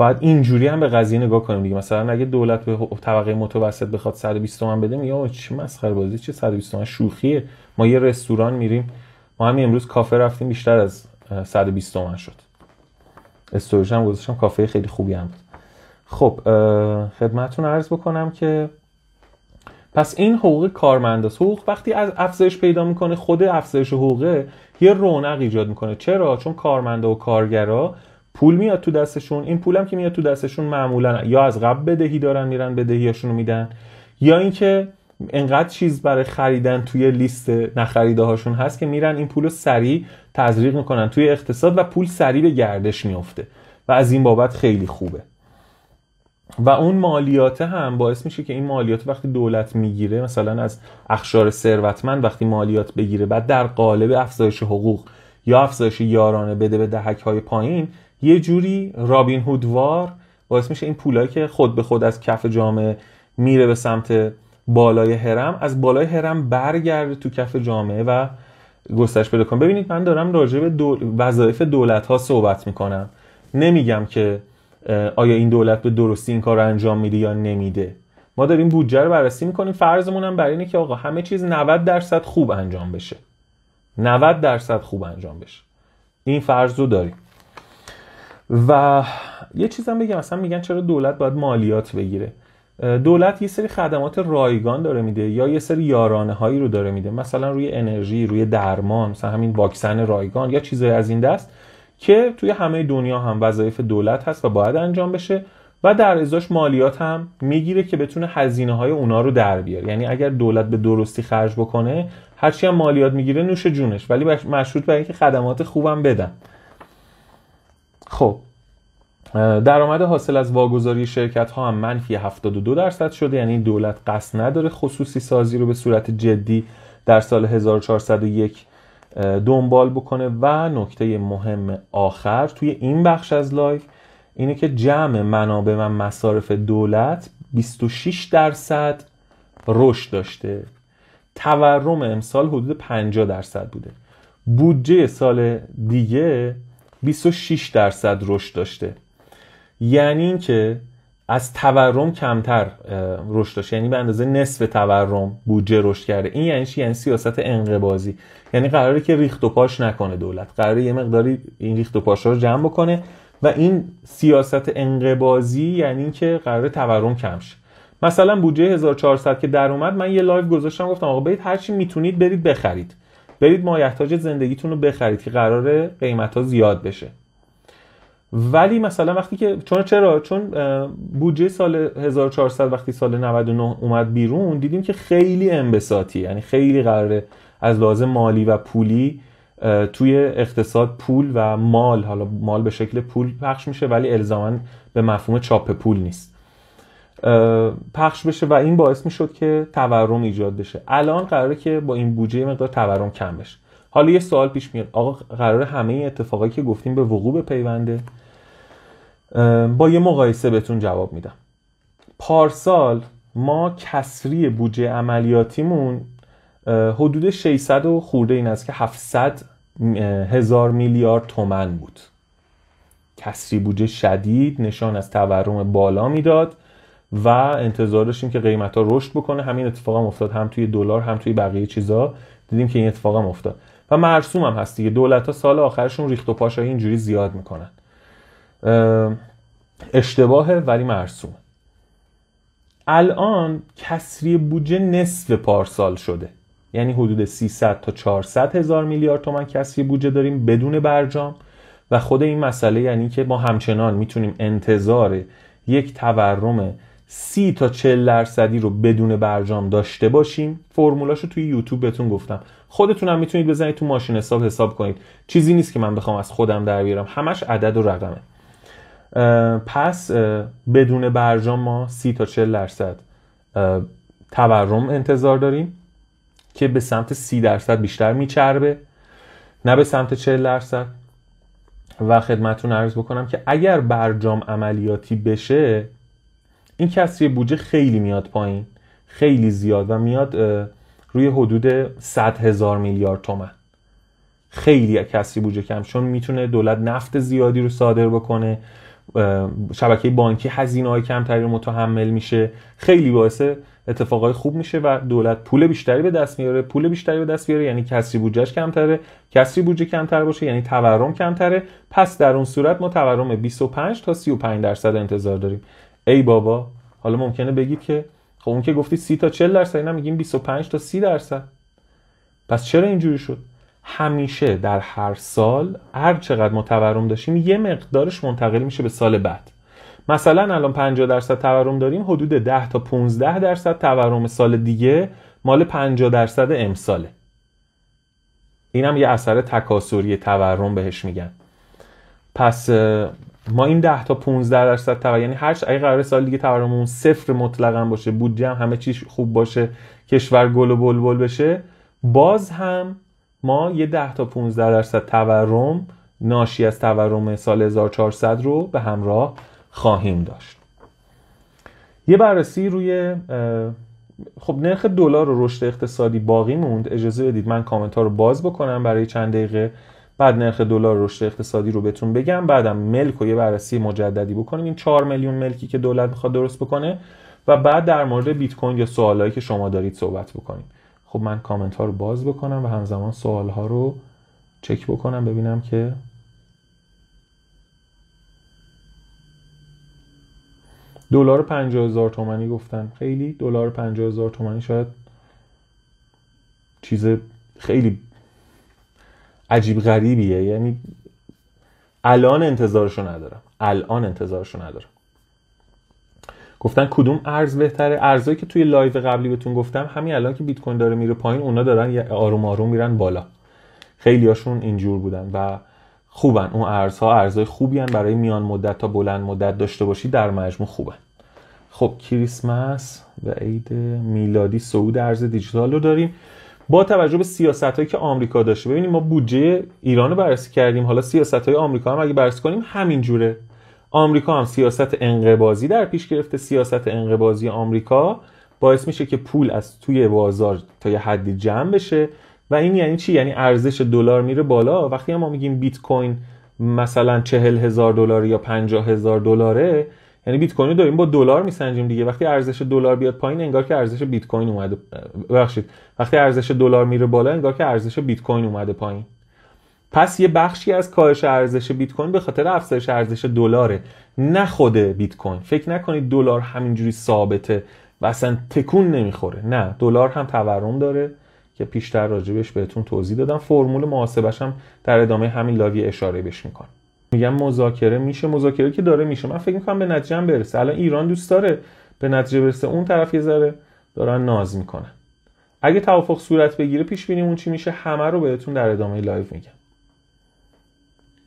بعد اینجوری هم به قضیه نگاه کنیم دیگه مثلا اگه دولت به طبقه متوسط بخواد 120 تومن بده میگه چه مسخره بازی چه 120 تومن شوخیه ما یه رستوران میریم ما همین امروز کافه رفتیم بیشتر از 120 تومن شد استوریش هم گذاشتم کافه خیلی خوبی هم بود خب خدمتتون عرض بکنم که پس این حقوق کارمند است حقوق وقتی از افزایش پیدا میکنه خود افزایش حقوقه یه رونق ایجاد میکنه چرا چون کارمنده و کارگرا پول میاد تو دستشون این پولم که میاد تو دستشون معمولا یا از قبل بدهی دارن میرن رو میدن یا اینکه انقدر چیز برای خریدن توی لیست نخریده هاشون هست که میرن این پول رو سریع تزریق میکنن توی اقتصاد و پول سریع به گردش میفته و از این بابت خیلی خوبه و اون مالیات هم باعث میشه که این مالیات وقتی دولت میگیره مثلا از اخشار ثروتمند وقتی مالیات بگیره بعد در قالب افزایش حقوق یا افزایش یارانه بده به دهک های پایین یه جوری رابین هودوار باعث میشه این پولایی که خود به خود از کف جامعه میره به سمت بالای هرم از بالای هرم برگرده تو کف جامعه و گسترش پیدا کنه ببینید من دارم راجع به وظایف دولت ها صحبت میکنم نمیگم که آیا این دولت به درستی این کار رو انجام میده یا نمیده ما داریم بودجه رو بررسی میکنیم فرضمون هم بر اینه که آقا همه چیز 90 درصد خوب انجام بشه 90 درصد خوب انجام بشه این فرض رو داریم و یه چیزم بگم مثلا میگن چرا دولت باید مالیات بگیره دولت یه سری خدمات رایگان داره میده یا یه سری یارانه هایی رو داره میده مثلا روی انرژی روی درمان مثلا همین واکسن رایگان یا چیزای از این دست که توی همه دنیا هم وظایف دولت هست و باید انجام بشه و در ازاش مالیات هم میگیره که بتونه هزینه های اونا رو در بیاره یعنی اگر دولت به درستی خرج بکنه هرچی هم مالیات میگیره نوش جونش ولی مشروط بر اینکه خدمات خوبم بدن خب درآمد حاصل از واگذاری شرکت ها هم منفی 72 درصد شده یعنی دولت قصد نداره خصوصی سازی رو به صورت جدی در سال 1401 دنبال بکنه و نکته مهم آخر توی این بخش از لایف اینه که جمع منابع و مصارف دولت 26 درصد رشد داشته تورم امسال حدود 50 درصد بوده بودجه سال دیگه 26 درصد رشد داشته یعنی اینکه از تورم کمتر رشد داشته یعنی به اندازه نصف تورم بودجه رشد کرده این یعنی چی یعنی سیاست انقبازی یعنی قراره که ریخت و پاش نکنه دولت قراره یه مقداری این ریخت و پاش رو جمع بکنه و این سیاست انقبازی یعنی اینکه قراره تورم کم شه مثلا بودجه 1400 که در اومد من یه لایو گذاشتم گفتم آقا برید هر چی میتونید برید بخرید برید مایحتاج زندگیتون رو بخرید که قرار قیمت ها زیاد بشه ولی مثلا وقتی که چون چرا چون بودجه سال 1400 وقتی سال 99 اومد بیرون دیدیم که خیلی انبساطی یعنی خیلی قراره از لازم مالی و پولی توی اقتصاد پول و مال حالا مال به شکل پول پخش میشه ولی الزاما به مفهوم چاپ پول نیست پخش بشه و این باعث شد که تورم ایجاد بشه الان قراره که با این بودجه مقدار تورم کم بشه حالا یه سوال پیش میاد آقا قراره همه این اتفاقایی که گفتیم به وقوع پیونده با یه مقایسه بهتون جواب میدم پارسال ما کسری بودجه عملیاتیمون حدود 600 و خورده این است که 700 هزار میلیارد تومن بود کسری بودجه شدید نشان از تورم بالا میداد و انتظار داشتیم که قیمت ها رشد بکنه همین اتفاق هم افتاد هم توی دلار هم توی بقیه چیزا دیدیم که این اتفاق هم افتاد و مرسوم هم هست دیگه دولت ها سال آخرشون ریخت و پاش اینجوری زیاد میکنن اشتباهه ولی مرسوم الان کسری بودجه نصف پارسال شده یعنی حدود 300 تا 400 هزار میلیارد تومن کسری بودجه داریم بدون برجام و خود این مسئله یعنی که ما همچنان میتونیم انتظار یک تورم سی تا 40 درصدی رو بدون برجام داشته باشیم فرمولاشو توی یوتیوب بهتون گفتم خودتون هم میتونید بزنید تو ماشین حساب حساب کنید چیزی نیست که من بخوام از خودم در بیارم همش عدد و رقمه پس بدون برجام ما 30 تا 40 درصد تورم انتظار داریم که به سمت 30 درصد بیشتر میچربه نه به سمت 40 درصد و خدمتتون عرض بکنم که اگر برجام عملیاتی بشه این کسری بودجه خیلی میاد پایین خیلی زیاد و میاد روی حدود 100 هزار میلیارد تومن خیلی کسری بودجه کم چون میتونه دولت نفت زیادی رو صادر بکنه شبکه بانکی هزینه های کمتری رو متحمل میشه خیلی باعث اتفاقای خوب میشه و دولت پول بیشتری به دست میاره پول بیشتری به دست میاره یعنی کسری بودجهش کمتره کسری بودجه کمتر باشه یعنی تورم کمتره پس در اون صورت ما تورم 25 تا 35 درصد انتظار داریم ای بابا حالا ممکنه بگید که خب اون که گفتی 30 تا 40 درصد اینا میگیم 25 تا 30 درصد پس چرا اینجوری شد همیشه در هر سال هر چقدر ما تورم داشتیم یه مقدارش منتقل میشه به سال بعد مثلا الان 50 درصد تورم داریم حدود 10 تا 15 درصد تورم سال دیگه مال 50 درصد امساله اینم یه اثر تکاسوری تورم بهش میگن پس ما این 10 تا 15 درصد تورم یعنی هر اگه قرار سال دیگه تورممون صفر مطلقا باشه بودجه هم همه چیز خوب باشه کشور گل و بلبل بشه باز هم ما یه 10 تا 15 درصد تورم ناشی از تورم سال 1400 رو به همراه خواهیم داشت یه بررسی روی خب نرخ دلار و رشد اقتصادی باقی موند اجازه بدید من کامنت ها رو باز بکنم برای چند دقیقه بعد نرخ دلار رشد اقتصادی رو بهتون بگم بعدم ملک و یه بررسی مجددی بکنیم این 4 میلیون ملکی که دولت میخواد درست بکنه و بعد در مورد بیت کوین یا سوالایی که شما دارید صحبت بکنیم خب من کامنت ها رو باز بکنم و همزمان سوال ها رو چک بکنم ببینم که دلار 50000 تومانی گفتن خیلی دلار 50000 تومانی شاید چیز خیلی عجیب غریبیه یعنی الان انتظارشو ندارم الان انتظارشو ندارم گفتن کدوم ارز بهتره ارزایی که توی لایو قبلی بهتون گفتم همین الان که بیت کوین داره میره پایین اونا دارن آروم آروم میرن بالا هاشون اینجور بودن و خوبن اون ارزها ارزهای خوبی هن برای میان مدت تا بلند مدت داشته باشی در مجموع خوبن خب کریسمس و عید میلادی سعود ارز دیجیتال رو داریم با توجه به سیاست هایی که آمریکا داشته ببینیم ما بودجه ایران رو بررسی کردیم حالا سیاست های آمریکا هم اگه بررسی کنیم همین جوره آمریکا هم سیاست انقبازی در پیش گرفته سیاست انقبازی آمریکا باعث میشه که پول از توی بازار تا یه حدی جمع بشه و این یعنی چی یعنی ارزش دلار میره بالا وقتی ما میگیم بیت کوین مثلا چهل هزار دلار یا پنجاه هزار دلاره یعنی بیت کوین رو داریم با دلار میسنجیم دیگه وقتی ارزش دلار بیاد پایین انگار که ارزش بیت کوین اومده ببخشید وقتی ارزش دلار میره بالا انگار که ارزش بیت کوین اومده پایین پس یه بخشی از کاهش ارزش بیت کوین به خاطر افزایش ارزش دلاره نه خود بیت کوین فکر نکنید دلار همینجوری ثابته و اصلا تکون نمیخوره نه دلار هم تورم داره که پیشتر راجبش بهتون توضیح دادم فرمول محاسبش هم در ادامه همین لاوی اشاره بهش میکنم میگم مذاکره میشه مذاکره که داره میشه من فکر میکنم به نتیجه هم برسه الان ایران دوست داره به نتیجه برسه اون طرف یه ذره دارن ناز میکنن اگه توافق صورت بگیره پیش بینیم اون چی میشه همه رو بهتون در ادامه لایو میگم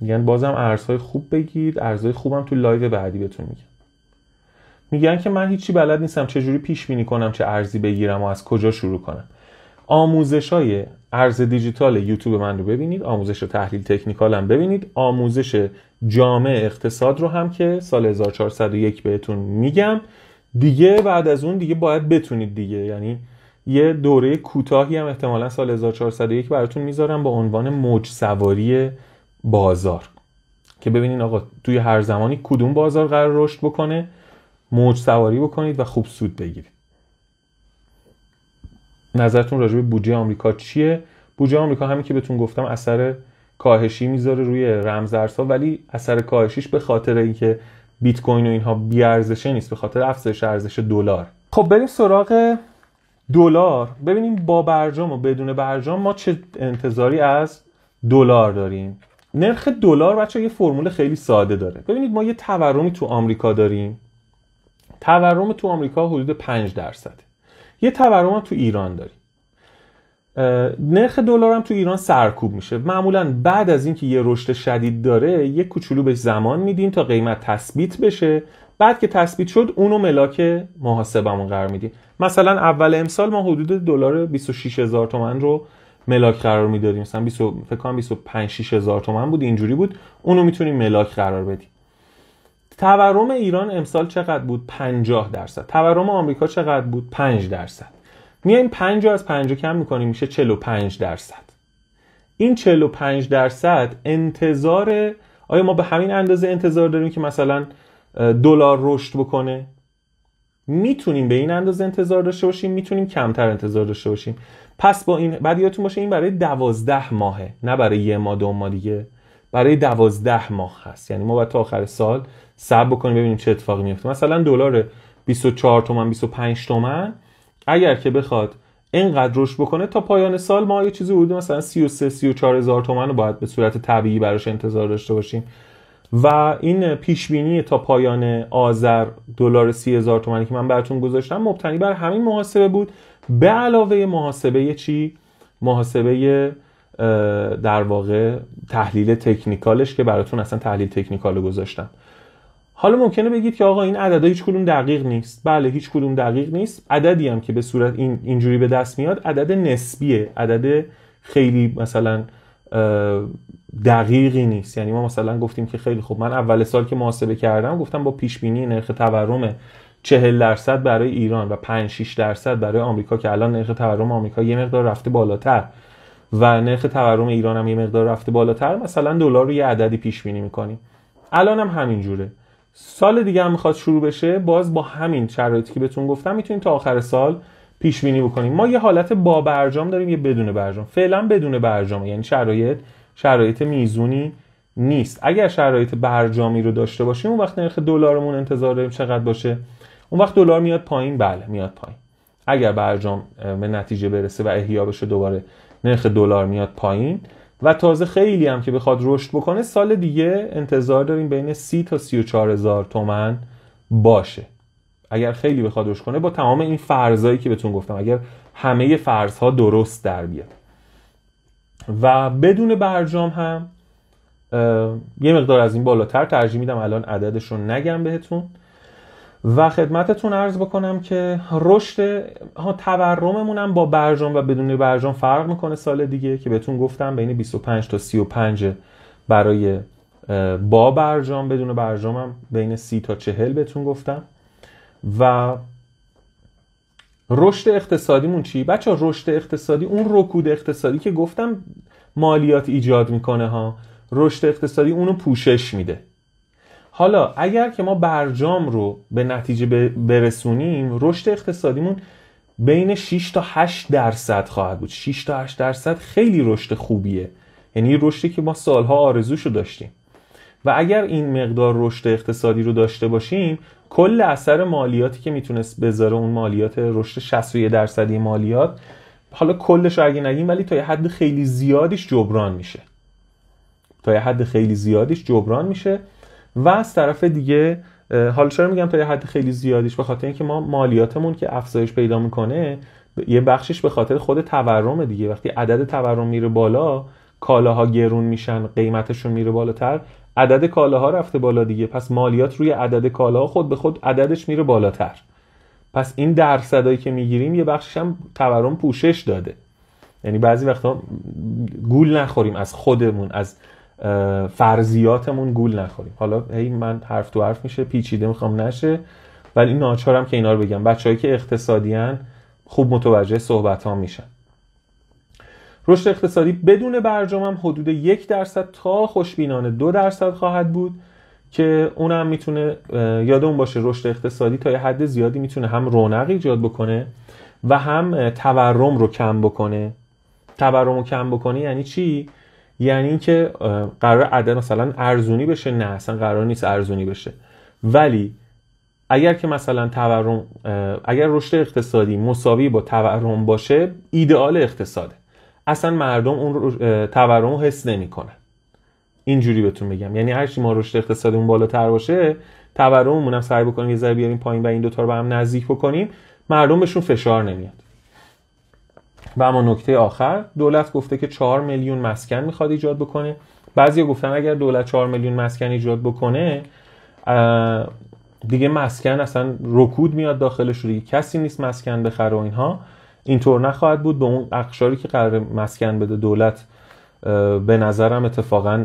میگن بازم ارزهای خوب بگیر ارزهای خوبم تو لایو بعدی بهتون میگم میگن که من هیچی بلد نیستم چجوری پیش بینی کنم چه ارزی بگیرم و از کجا شروع کنم آموزش های ارز دیجیتال یوتیوب من رو ببینید آموزش تحلیل تکنیکال هم ببینید آموزش جامع اقتصاد رو هم که سال 1401 بهتون میگم دیگه بعد از اون دیگه باید بتونید دیگه یعنی یه دوره کوتاهی هم احتمالا سال 1401 براتون میذارم با عنوان موج سواری بازار که ببینین آقا توی هر زمانی کدوم بازار قرار رشد بکنه موج سواری بکنید و خوب سود بگیرید نظرتون راجع به بودجه آمریکا چیه بودجه آمریکا همین که بهتون گفتم اثر کاهشی میذاره روی رمزارزها ولی اثر کاهشیش به خاطر اینکه بیت کوین و اینها بیارزشه نیست به خاطر افزایش ارزش دلار خب بریم سراغ دلار ببینیم با برجام و بدون برجام ما چه انتظاری از دلار داریم نرخ دلار بچه یه فرمول خیلی ساده داره ببینید ما یه تورمی تو آمریکا داریم تورم تو آمریکا حدود 5 درصد یه تورم تو ایران داریم نرخ دلار هم تو ایران سرکوب میشه معمولا بعد از اینکه یه رشد شدید داره یه کوچولو بهش زمان میدیم تا قیمت تثبیت بشه بعد که تثبیت شد اونو ملاک محاسبمون قرار میدیم مثلا اول امسال ما حدود دلار 26 هزار تومن رو ملاک قرار میدادیم مثلا 20 فکر کنم 25 هزار تومن بود اینجوری بود اونو میتونیم ملاک قرار بدیم تورم ایران امسال چقدر بود 50 درصد تورم آمریکا چقدر بود 5 درصد میایم 5 از 5 کم میکنیم میشه 45 درصد این 45 درصد انتظار آیا ما به همین اندازه انتظار داریم که مثلا دلار رشد بکنه میتونیم به این اندازه انتظار داشته باشیم میتونیم کمتر انتظار داشته باشیم پس با این بعد یادتون باشه این برای 12 ماهه نه برای یه ماه دو ماه دیگه برای دوازده ماه هست یعنی ما باید تا آخر سال صبر بکنیم ببینیم چه اتفاقی میفته مثلا دلار 24 تومن 25 تومن اگر که بخواد اینقدر رشد بکنه تا پایان سال ما یه چیزی حدود مثلا 33 34 هزار تومن رو باید به صورت طبیعی براش انتظار داشته باشیم و این پیش بینی تا پایان آذر دلار 30 هزار تومانی که من براتون گذاشتم مبتنی بر همین محاسبه بود به علاوه محاسبه چی محاسبه در واقع تحلیل تکنیکالش که براتون اصلا تحلیل تکنیکال گذاشتم حالا ممکنه بگید که آقا این عددا هیچ کدوم دقیق نیست بله هیچ کدوم دقیق نیست عددی هم که به صورت این اینجوری به دست میاد عدد نسبیه عدد خیلی مثلا دقیقی نیست یعنی ما مثلا گفتیم که خیلی خوب من اول سال که محاسبه کردم گفتم با پیش بینی نرخ تورم 40 درصد برای ایران و 5 6 درصد برای آمریکا که الان نرخ تورم آمریکا یه مقدار رفته بالاتر و نرخ تورم ایران هم یه مقدار رفته بالاتر مثلا دلار رو یه عددی پیش بینی میکنیم الان هم همینجوره سال دیگه هم میخواد شروع بشه باز با همین شرایطی که بهتون گفتم میتونیم تا آخر سال پیش بینی بکنیم ما یه حالت با برجام داریم یه بدون برجام فعلا بدون برجام یعنی شرایط شرایط میزونی نیست اگر شرایط برجامی رو داشته باشیم اون وقت نرخ دلارمون انتظار چقدر باشه اون وقت دلار میاد پایین بله میاد پایین اگر برجام به نتیجه برسه و احیا بشه دوباره نرخ دلار میاد پایین و تازه خیلی هم که بخواد رشد بکنه سال دیگه انتظار داریم بین 30 تا 34 هزار تومن باشه اگر خیلی بخواد رشد کنه با تمام این فرضایی که بهتون گفتم اگر همه فرضها درست در بیاد و بدون برجام هم یه مقدار از این بالاتر ترجیح میدم الان عددش رو نگم بهتون و خدمتتون عرض بکنم که رشد تورممون هم با برجام و بدون برجام فرق میکنه سال دیگه که بهتون گفتم بین 25 تا 35 برای با برجام بدون برجام هم بین 30 تا 40 بهتون گفتم و رشد اقتصادیمون چی؟ بچه رشد اقتصادی اون رکود اقتصادی که گفتم مالیات ایجاد میکنه ها رشد اقتصادی اونو پوشش میده حالا اگر که ما برجام رو به نتیجه برسونیم رشد اقتصادیمون بین 6 تا 8 درصد خواهد بود 6 تا 8 درصد خیلی رشد خوبیه یعنی رشدی که ما سالها آرزوشو داشتیم و اگر این مقدار رشد اقتصادی رو داشته باشیم کل اثر مالیاتی که میتونست بذاره اون مالیات رشد 61 درصدی مالیات حالا کلش اگه نگیم ولی تا یه حد خیلی زیادیش جبران میشه تا یه حد خیلی زیادیش جبران میشه و از طرف دیگه حالا چرا میگم تا یه حد خیلی زیادیش به خاطر اینکه ما مالیاتمون که افزایش پیدا میکنه یه بخشش به خاطر خود تورم دیگه وقتی عدد تورم میره بالا کالاها گرون میشن قیمتشون میره بالاتر عدد کالاها رفته بالا دیگه پس مالیات روی عدد کالاها خود به خود عددش میره بالاتر پس این درصدایی که میگیریم یه بخشش هم تورم پوشش داده یعنی بعضی وقتا گول نخوریم از خودمون از فرضیاتمون گول نخوریم حالا هی من حرف تو حرف میشه پیچیده میخوام نشه ولی ناچارم که اینا رو بگم بچههایی که اقتصادیان خوب متوجه صحبت ها میشن رشد اقتصادی بدون برجام هم حدود یک درصد تا خوشبینانه دو درصد خواهد بود که اونم میتونه یادمون باشه رشد اقتصادی تا یه حد زیادی میتونه هم رونق ایجاد بکنه و هم تورم رو کم بکنه تورم رو کم بکنه یعنی چی یعنی اینکه قرار عدد مثلا ارزونی بشه نه اصلا قرار نیست ارزونی بشه ولی اگر که مثلا تورم اگر رشد اقتصادی مساوی با تورم باشه ایدئال اقتصاده اصلا مردم اون تورم رو حس نمیکنن اینجوری بهتون بگم یعنی هرچی ما رشد اون بالاتر باشه تورممون هم سعی بکنیم یه ذره بیاریم پایین و این دوتا رو به هم نزدیک بکنیم مردم بهشون فشار نمیاد و اما نکته آخر دولت گفته که 4 میلیون مسکن میخواد ایجاد بکنه بعضی گفتن اگر دولت 4 میلیون مسکن ایجاد بکنه دیگه مسکن اصلا رکود میاد داخلش دیگه کسی نیست مسکن بخره و اینها اینطور نخواهد بود به اون اقشاری که قرار مسکن بده دولت به نظرم اتفاقا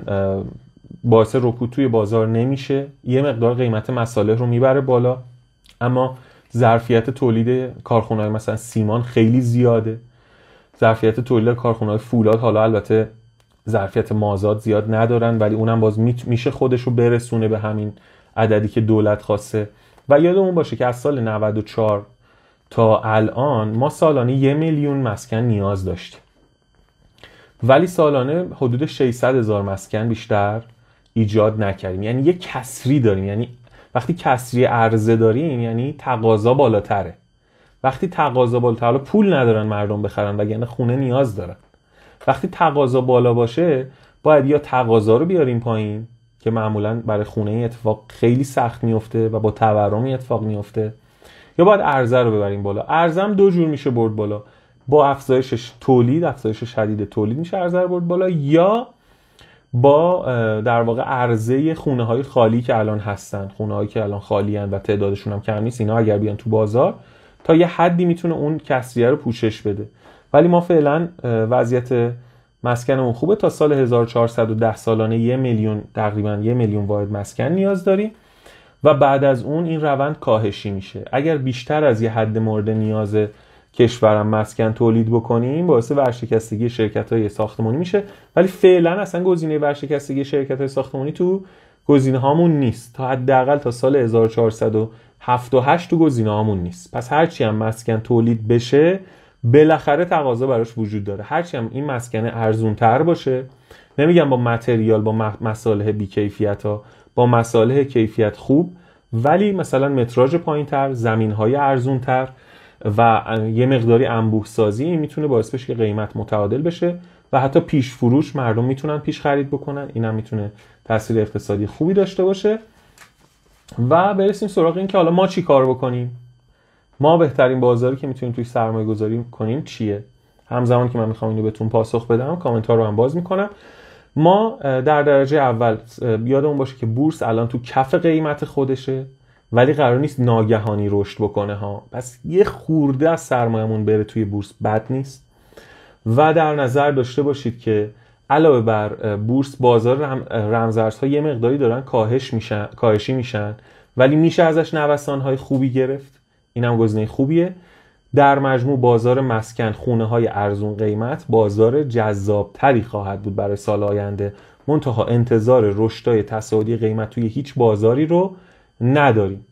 باعث رکود توی بازار نمیشه یه مقدار قیمت مساله رو میبره بالا اما ظرفیت تولید کارخونه مثلا سیمان خیلی زیاده ظرفیت تولید کارخونه فولاد حالا البته ظرفیت مازاد زیاد ندارن ولی اونم باز میشه خودش رو برسونه به همین عددی که دولت خواسته و یادمون باشه که از سال 94 تا الان ما سالانه یه میلیون مسکن نیاز داشتیم ولی سالانه حدود 600 هزار مسکن بیشتر ایجاد نکردیم یعنی یه کسری داریم یعنی وقتی کسری عرضه داریم یعنی تقاضا بالاتره وقتی تقاضا بالا پول ندارن مردم بخرن و یعنی خونه نیاز دارن وقتی تقاضا بالا باشه باید یا تقاضا رو بیاریم پایین که معمولا برای خونه این اتفاق خیلی سخت میفته و با تورم اتفاق میفته یا باید ارزه رو ببریم بالا ارزم دو جور میشه برد بالا با افزایش تولید افزایش شدید تولید میشه ارزه رو برد بالا یا با در واقع عرضه خونه های خالی که الان هستن خونه هایی که الان خالی و تعدادشون هم کم نیست اینا اگر بیان تو بازار تا یه حدی میتونه اون کسریه رو پوشش بده ولی ما فعلا وضعیت مسکنمون خوبه تا سال 1410 سالانه یه میلیون تقریبا یه میلیون واحد مسکن نیاز داریم و بعد از اون این روند کاهشی میشه اگر بیشتر از یه حد مورد نیاز کشورم مسکن تولید بکنیم باعث ورشکستگی شرکت های ساختمانی میشه ولی فعلا اصلا گزینه ورشکستگی شرکت های ساختمانی تو گزینه هامون نیست تا حداقل تا سال 1400 7 و 8 تو گزینه‌هامون نیست پس هرچی هم مسکن تولید بشه بالاخره تقاضا براش وجود داره هرچی هم این مسکنه ارزون تر باشه نمیگم با متریال با مصالح بیکیفیت ها با مصالح کیفیت خوب ولی مثلا متراژ پایین تر زمین های و یه مقداری انبوه سازی میتونه باعث بشه که قیمت متعادل بشه و حتی پیش فروش مردم میتونن پیش خرید بکنن اینم میتونه تاثیر اقتصادی خوبی داشته باشه و برسیم سراغ این که حالا ما چی کار بکنیم ما بهترین بازاری که میتونیم توی سرمایه گذاری کنیم چیه همزمان که من میخوام اینو بهتون پاسخ بدم کامنت ها رو هم باز میکنم ما در درجه اول یادمون باشه که بورس الان تو کف قیمت خودشه ولی قرار نیست ناگهانی رشد بکنه ها پس یه خورده از سرمایهمون بره توی بورس بد نیست و در نظر داشته باشید که علاوه بر بورس بازار رمزارزها یه مقداری دارن کاهش میشن کاهشی میشن ولی میشه ازش های خوبی گرفت این هم گزینه خوبیه در مجموع بازار مسکن خونه های ارزون قیمت بازار جذاب تری خواهد بود برای سال آینده منتها انتظار رشدای تصاعدی قیمت توی هیچ بازاری رو نداریم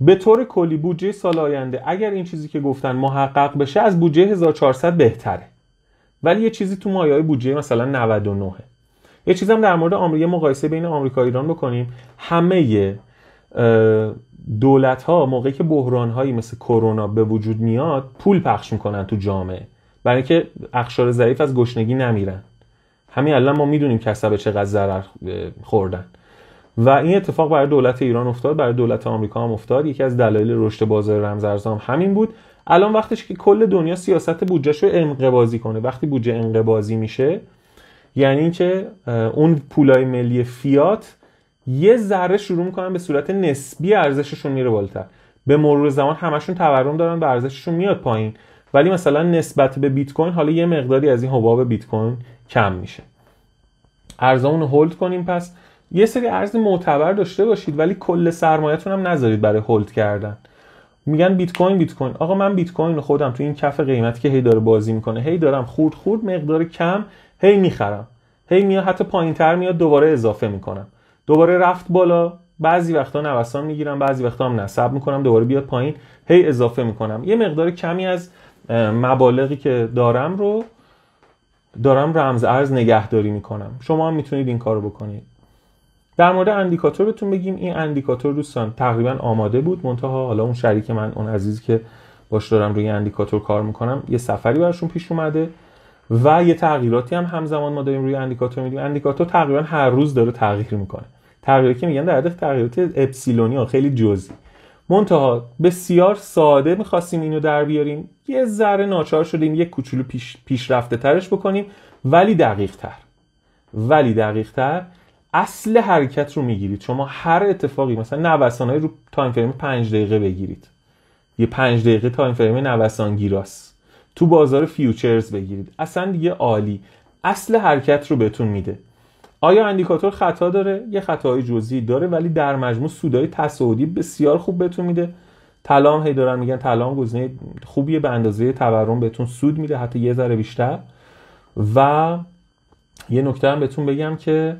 به طور کلی بودجه سال آینده اگر این چیزی که گفتن محقق بشه از بودجه 1400 بهتره ولی یه چیزی تو مایه بودجه مثلا 99 یه هم در مورد آمریکا مقایسه بین آمریکا و ایران بکنیم همه دولت ها موقعی که بحران هایی مثل کرونا به وجود میاد پول پخش میکنن تو جامعه برای اینکه اخشار ضعیف از گشنگی نمیرن همین الان ما میدونیم به چقدر ضرر خوردن و این اتفاق برای دولت ایران افتاد برای دولت آمریکا هم افتاد یکی از دلایل رشد بازار رمزارزها همین بود الان وقتش که کل دنیا سیاست بودجهشو انقبازی کنه وقتی بودجه انقبازی میشه یعنی اینکه اون پولای ملی فیات یه ذره شروع میکنن به صورت نسبی ارزششون میره بالاتر به مرور زمان همشون تورم دارن و ارزششون میاد پایین ولی مثلا نسبت به بیت کوین حالا یه مقداری از این حباب بیت کوین کم میشه ارزمون رو هولد کنیم پس یه سری ارز معتبر داشته باشید ولی کل سرمایهتون هم نذارید برای هولد کردن میگن بیت کوین بیت کوین آقا من بیت کوین خودم تو این کف قیمتی که هی داره بازی میکنه هی دارم خورد خورد مقدار کم هی میخرم هی میاد حتی پایین تر میاد دوباره اضافه میکنم دوباره رفت بالا بعضی وقتا نوسان میگیرم بعضی وقتا هم نصب میکنم دوباره بیاد پایین هی اضافه میکنم یه مقدار کمی از مبالغی که دارم رو دارم رمز ارز نگهداری میکنم شما هم میتونید این کارو بکنید در مورد اندیکاتور بهتون بگیم این اندیکاتور دوستان تقریبا آماده بود منتها حالا اون شریک من اون عزیزی که باش دارم روی اندیکاتور کار میکنم یه سفری براشون پیش اومده و یه تغییراتی هم همزمان ما داریم روی اندیکاتور میدیم اندیکاتور تقریبا هر روز داره تغییر میکنه تغییری که میگن در حد تغییرات اپسیلونی ها خیلی جزئی منتها بسیار ساده میخواستیم اینو در بیاریم یه ذره ناچار شدیم یه کوچولو پیش, پیشرفته ترش بکنیم ولی دقیق تر ولی دقیق تر اصل حرکت رو میگیرید شما هر اتفاقی مثلا های رو تایم فریم پنج دقیقه بگیرید یه پنج دقیقه تایم فریم نوسان گیراست تو بازار فیوچرز بگیرید اصلا دیگه عالی اصل حرکت رو بهتون میده آیا اندیکاتور خطا داره یه خطاهای جزئی داره ولی در مجموع سودای تصاعدی بسیار خوب بهتون میده طلا هی دارن میگن طلا گزینه خوبیه به اندازه تورم بهتون سود میده حتی یه ذره بیشتر و یه نکته هم بهتون بگم که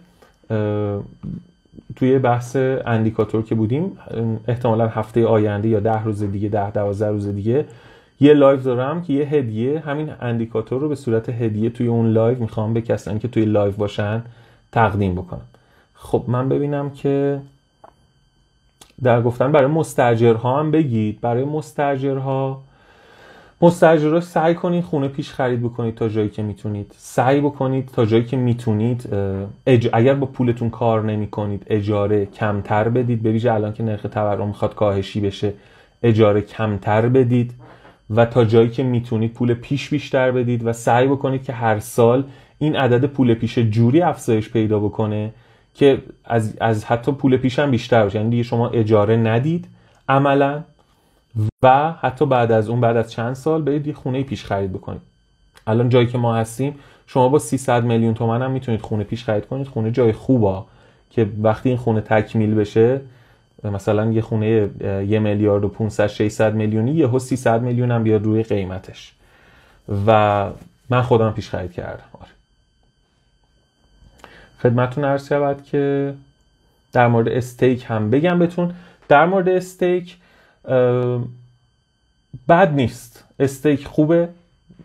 توی بحث اندیکاتور که بودیم احتمالا هفته آینده یا ده روز دیگه ده دوازده روز دیگه یه لایو دارم که یه هدیه همین اندیکاتور رو به صورت هدیه توی اون لایو میخوام به کسانی که توی لایو باشن تقدیم بکنم خب من ببینم که در گفتن برای مستجرها هم بگید برای مستجرها رو سعی کنید خونه پیش خرید بکنید تا جایی که میتونید سعی بکنید تا جایی که میتونید اگر با پولتون کار نمی اجاره کمتر بدید به ویژه الان که نرخ تورم میخواد کاهشی بشه اجاره کمتر بدید و تا جایی که میتونید پول پیش بیشتر بدید و سعی بکنید که هر سال این عدد پول پیش جوری افزایش پیدا بکنه که از, از حتی پول پیش هم بیشتر بشه یعنی دیگه شما اجاره ندید عملا و حتی بعد از اون بعد از چند سال برید یه خونه پیش خرید بکنید الان جایی که ما هستیم شما با 300 میلیون تومن هم میتونید خونه پیش خرید کنید خونه جای خوبا که وقتی این خونه تکمیل بشه مثلا یه خونه یه میلیارد و 500 600 میلیونی یهو 300 میلیون هم بیاد روی قیمتش و من خودم پیش خرید کردم آره. عرض شود که در مورد استیک هم بگم بهتون در مورد استیک بد نیست استیک خوبه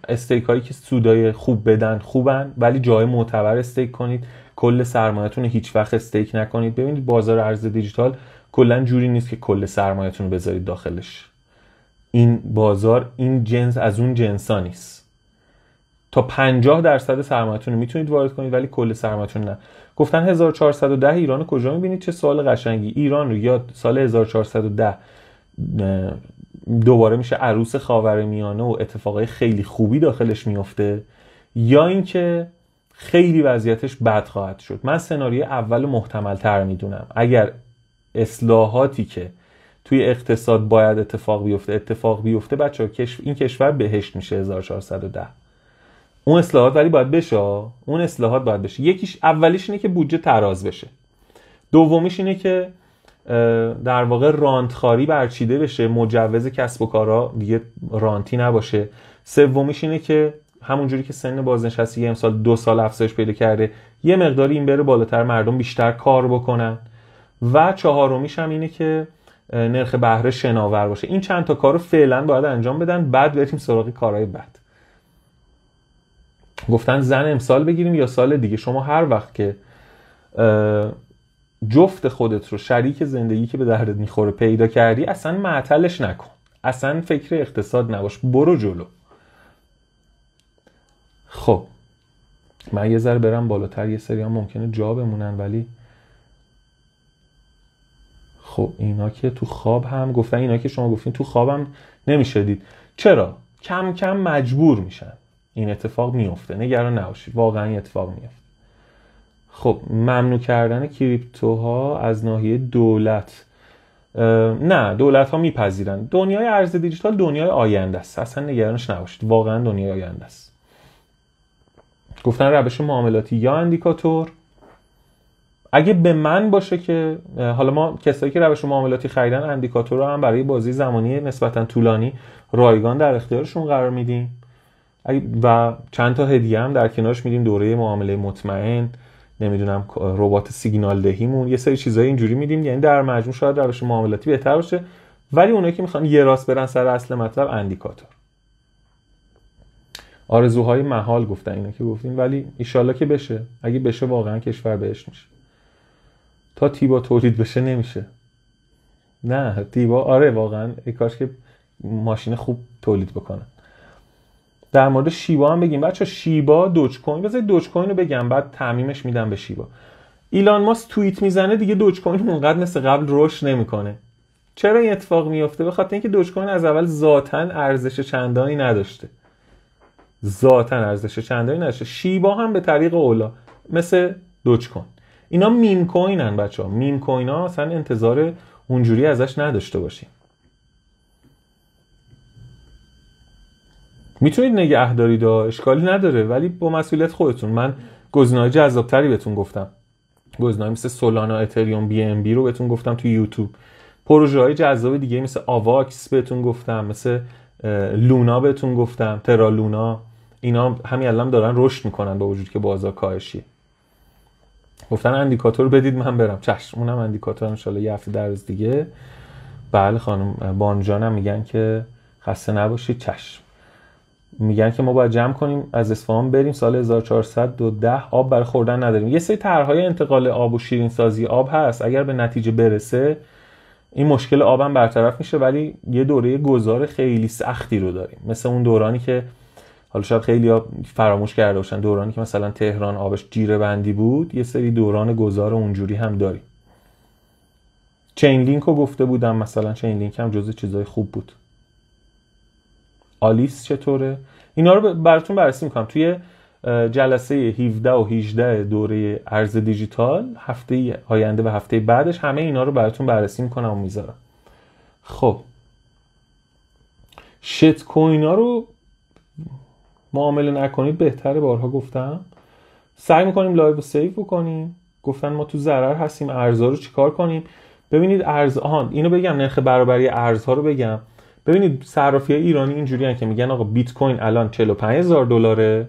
استیک هایی که سودای خوب بدن خوبن ولی جای معتبر استیک کنید کل سرمایهتون رو هیچ وقت استیک نکنید ببینید بازار ارز دیجیتال کلا جوری نیست که کل سرمایهتون رو بذارید داخلش این بازار این جنس از اون جنسا نیست تا 50 درصد سرمایهتون رو میتونید وارد کنید ولی کل سرمایهتون نه گفتن 1410 ایران کجا میبینید چه سوال قشنگی ایران رو یا سال 1410 دوباره میشه عروس میانه و اتفاقای خیلی خوبی داخلش میفته یا اینکه خیلی وضعیتش بد خواهد شد من سناریو اول محتمل تر میدونم اگر اصلاحاتی که توی اقتصاد باید اتفاق بیفته اتفاق بیفته بچه کشف این کشور بهشت میشه 1410 اون اصلاحات ولی باید بشه اون اصلاحات باید بشه یکیش اولیش اینه که بودجه تراز بشه دومیش اینه که در واقع رانتخاری برچیده بشه مجوز کسب و کارا دیگه رانتی نباشه سومیش اینه که همونجوری که سن بازنشستگی امسال دو سال افزایش پیدا کرده یه مقداری این بره بالاتر مردم بیشتر کار بکنن و چهارمیش هم اینه که نرخ بهره شناور باشه این چند تا کار رو فعلا باید انجام بدن بعد بریم سراغ کارهای بعد گفتن زن امسال بگیریم یا سال دیگه شما هر وقت که جفت خودت رو شریک زندگی که به دردت میخوره پیدا کردی اصلا معطلش نکن اصلا فکر اقتصاد نباش برو جلو خب من یه ذره برم بالاتر یه سری هم ممکنه جا بمونن ولی خب اینا که تو خواب هم گفتن اینا که شما گفتین تو خوابم نمیشه دید چرا کم کم مجبور میشن این اتفاق میفته نگران نباشید واقعا اتفاق میفته خب ممنوع کردن ها از ناحیه دولت نه دولت ها میپذیرن دنیای ارز دیجیتال دنیای آینده است اصلا نگرانش نباشید واقعا دنیای آینده است گفتن روش معاملاتی یا اندیکاتور اگه به من باشه که حالا ما کسایی که روش معاملاتی خریدن اندیکاتور رو هم برای بازی زمانی نسبتا طولانی رایگان در اختیارشون قرار میدیم و چند تا هدیه هم در کنارش میدیم دوره معامله مطمئن نمیدونم ربات سیگنال دهیمون یه سری چیزای اینجوری میدیم یعنی در مجموع شاید روش معاملاتی بهتر باشه ولی اونایی که میخوان یه راست برن سر اصل مطلب اندیکاتور آرزوهای محال گفتن اینا که گفتیم ولی ایشالله که بشه اگه بشه واقعا کشور بهش میشه تا تیبا تولید بشه نمیشه نه تیبا آره واقعا ای کاش که ماشین خوب تولید بکنه در مورد شیبا هم بگیم بچه شیبا دوج کوین بذارید دوج کوین رو بگم بعد تعمیمش میدم به شیبا ایلان ماس توییت میزنه دیگه دوج کوین اونقدر مثل قبل رشد نمیکنه چرا این اتفاق میفته به خاطر اینکه دوج کوین از اول ذاتا ارزش چندانی نداشته ذاتا ارزش چندانی نداشته شیبا هم به طریق اولا مثل دوج کوین اینا میم کوینن بچه ها میم کوین ها اصلا انتظار اونجوری ازش نداشته باشیم میتونید نگه دارید اشکالی نداره ولی با مسئولیت خودتون من گزینه‌های جذابتری بهتون گفتم گزینه‌ای مثل سولانا اتریوم بی ام بی رو بهتون گفتم تو یوتیوب پروژه های جذاب دیگه مثل آواکس بهتون گفتم مثل لونا بهتون گفتم ترا لونا اینا همین الان دارن رشد میکنن با وجود که بازار کاهشی گفتن اندیکاتور بدید من برم چشم اونم اندیکاتور انشالله یه هفته در روز دیگه بله خانم بانجانم میگن که خسته نباشید چشم میگن که ما باید جمع کنیم از اصفهان بریم سال 1410 آب برای خوردن نداریم یه سری طرحهای انتقال آب و شیرین سازی آب هست اگر به نتیجه برسه این مشکل آبم برطرف میشه ولی یه دوره گذار خیلی سختی رو داریم مثل اون دورانی که حالا شاید خیلی فراموش کرده باشن دورانی که مثلا تهران آبش جیره بندی بود یه سری دوران گذار اونجوری هم داریم چین لینک رو گفته بودم مثلا چین لینک هم جزء چیزای خوب بود آلیس چطوره اینا رو براتون بررسی میکنم توی جلسه 17 و 18 دوره ارز دیجیتال هفته آینده و هفته بعدش همه اینا رو براتون بررسی میکنم و میذارم خب شت کوین ها رو معامله نکنید بهتره بارها گفتم سعی میکنیم لایو رو سیو بکنیم گفتن ما تو ضرر هستیم ارزها رو چیکار کنیم ببینید ارز آن اینو بگم نرخ برابری ارزها رو بگم ببینید صرافی ایرانی اینجوری که میگن آقا بیت کوین الان 45000 دلاره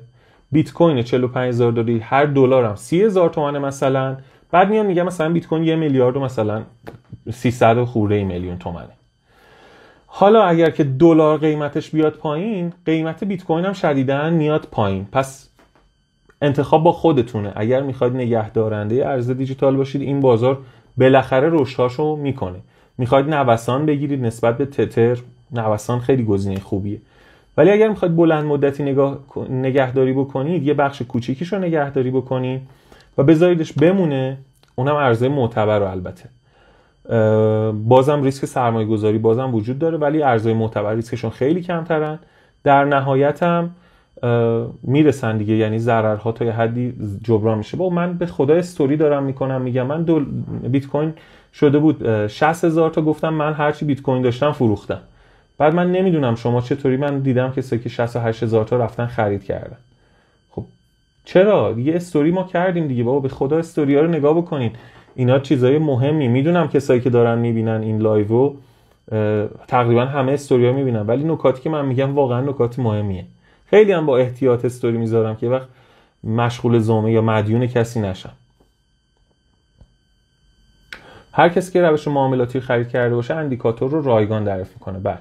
بیت کوین 45000 دلاری هر دلارم 30000 تومان مثلا بعد میان میگن مثلا بیت کوین یه میلیارد و مثلا 300 خورده میلیون تومانه حالا اگر که دلار قیمتش بیاد پایین قیمت بیت کوین هم شدیدا میاد پایین پس انتخاب با خودتونه اگر میخواید نگه دارنده ارز دیجیتال باشید این بازار بالاخره رشدهاشو میکنه میخواید نوسان بگیرید نسبت به تتر نوسان خیلی گزینه خوبیه ولی اگر میخواید بلند مدتی نگاه... نگهداری بکنید یه بخش کوچیکیش رو نگهداری بکنید و بذاریدش بمونه اونم ارزه معتبر رو البته بازم ریسک سرمایه گذاری بازم وجود داره ولی ارزهای معتبر ریسکشون خیلی کمترن در نهایت هم میرسن دیگه یعنی ضررها تا یه حدی جبران میشه با من به خدا استوری دارم میکنم میگم من بیت کوین شده بود 60 هزار تا گفتم من هرچی بیت کوین داشتم فروختم بعد من نمیدونم شما چطوری من دیدم کسایی که 68 هزار تا رفتن خرید کردن خب چرا یه استوری ما کردیم دیگه بابا به خدا استوری ها رو نگاه بکنین اینا چیزای مهمی میدونم کسایی که دارن میبینن این لایو رو تقریبا همه استوری ها میبینن ولی نکاتی که من میگم واقعا نکات مهمیه خیلی هم با احتیاط استوری میذارم که وقت مشغول زومه یا مدیون کسی نشم هر کسی که روش معاملاتی خرید کرده باشه اندیکاتور رو رایگان تعریف میکنه بله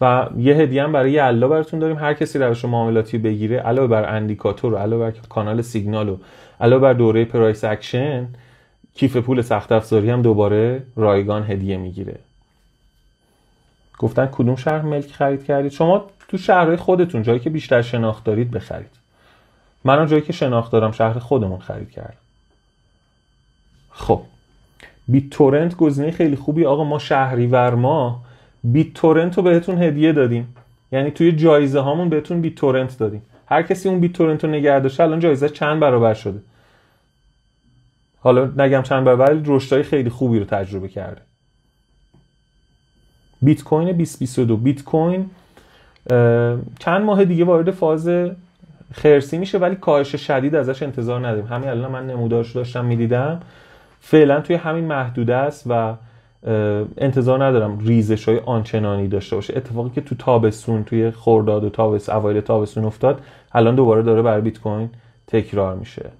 و یه هدیه هم برای یلا براتون داریم هر کسی روش معاملاتی بگیره علاوه بر اندیکاتور و علاوه بر کانال سیگنال و علاوه بر دوره پرایس اکشن کیف پول سخت افزاری هم دوباره رایگان هدیه میگیره گفتن کدوم شهر ملک خرید کردید شما تو شهرهای خودتون جایی که بیشتر شناخت دارید بخرید من اون جایی که شناخت دارم شهر خودمون خرید کردم خب بیت تورنت گزینه خیلی خوبی آقا ما شهری ما بیت تورنت رو بهتون هدیه دادیم یعنی توی جایزه هامون بهتون بیت تورنت دادیم هر کسی اون بیت تورنت رو الان جایزه چند برابر شده حالا نگم چند برابر ولی رشدای خیلی خوبی رو تجربه کرده بیت کوین 2022 بیت کوین چند ماه دیگه وارد فاز خرسی میشه ولی کاهش شدید ازش انتظار نداریم همین الان من نمودارش داشتم میدیدم فعلا توی همین محدوده است و انتظار ندارم ریزش های آنچنانی داشته باشه اتفاقی که تو تابستون توی خرداد و تابست اوایل تابستون افتاد الان دوباره داره بر بیت کوین تکرار میشه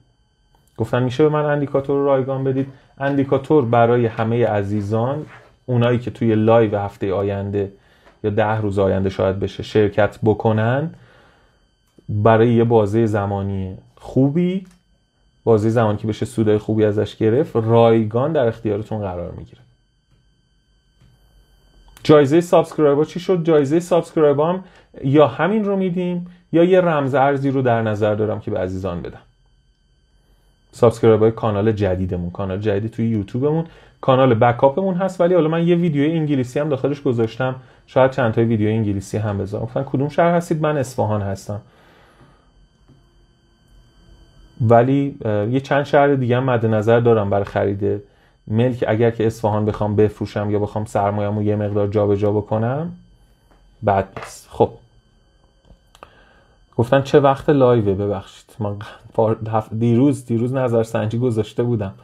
گفتن میشه به من اندیکاتور رایگان بدید اندیکاتور برای همه عزیزان اونایی که توی لایو هفته آینده یا ده روز آینده شاید بشه شرکت بکنن برای یه بازه زمانی خوبی بازه زمانی که بشه سودای خوبی ازش گرفت رایگان در اختیارتون قرار میگیره جایزه سابسکرایبر چی شد جایزه سابسکرایبر هم یا همین رو میدیم یا یه رمز ارزی رو در نظر دارم که به عزیزان بدم سابسکرایب کانال جدیدمون کانال جدید توی یوتیوبمون کانال بکاپمون هست ولی حالا من یه ویدیو انگلیسی هم داخلش گذاشتم شاید چند تا ویدیو انگلیسی هم بذارم گفتن کدوم شهر هستید من اصفهان هستم ولی یه چند شهر دیگه هم مد نظر دارم برای خرید ملک اگر که اصفهان بخوام بفروشم یا بخوام سرمایه یه مقدار جابجا جا بکنم بعد نیست خب گفتن چه وقت لایوه ببخشید من دیروز دیروز نظر سنجی گذاشته بودم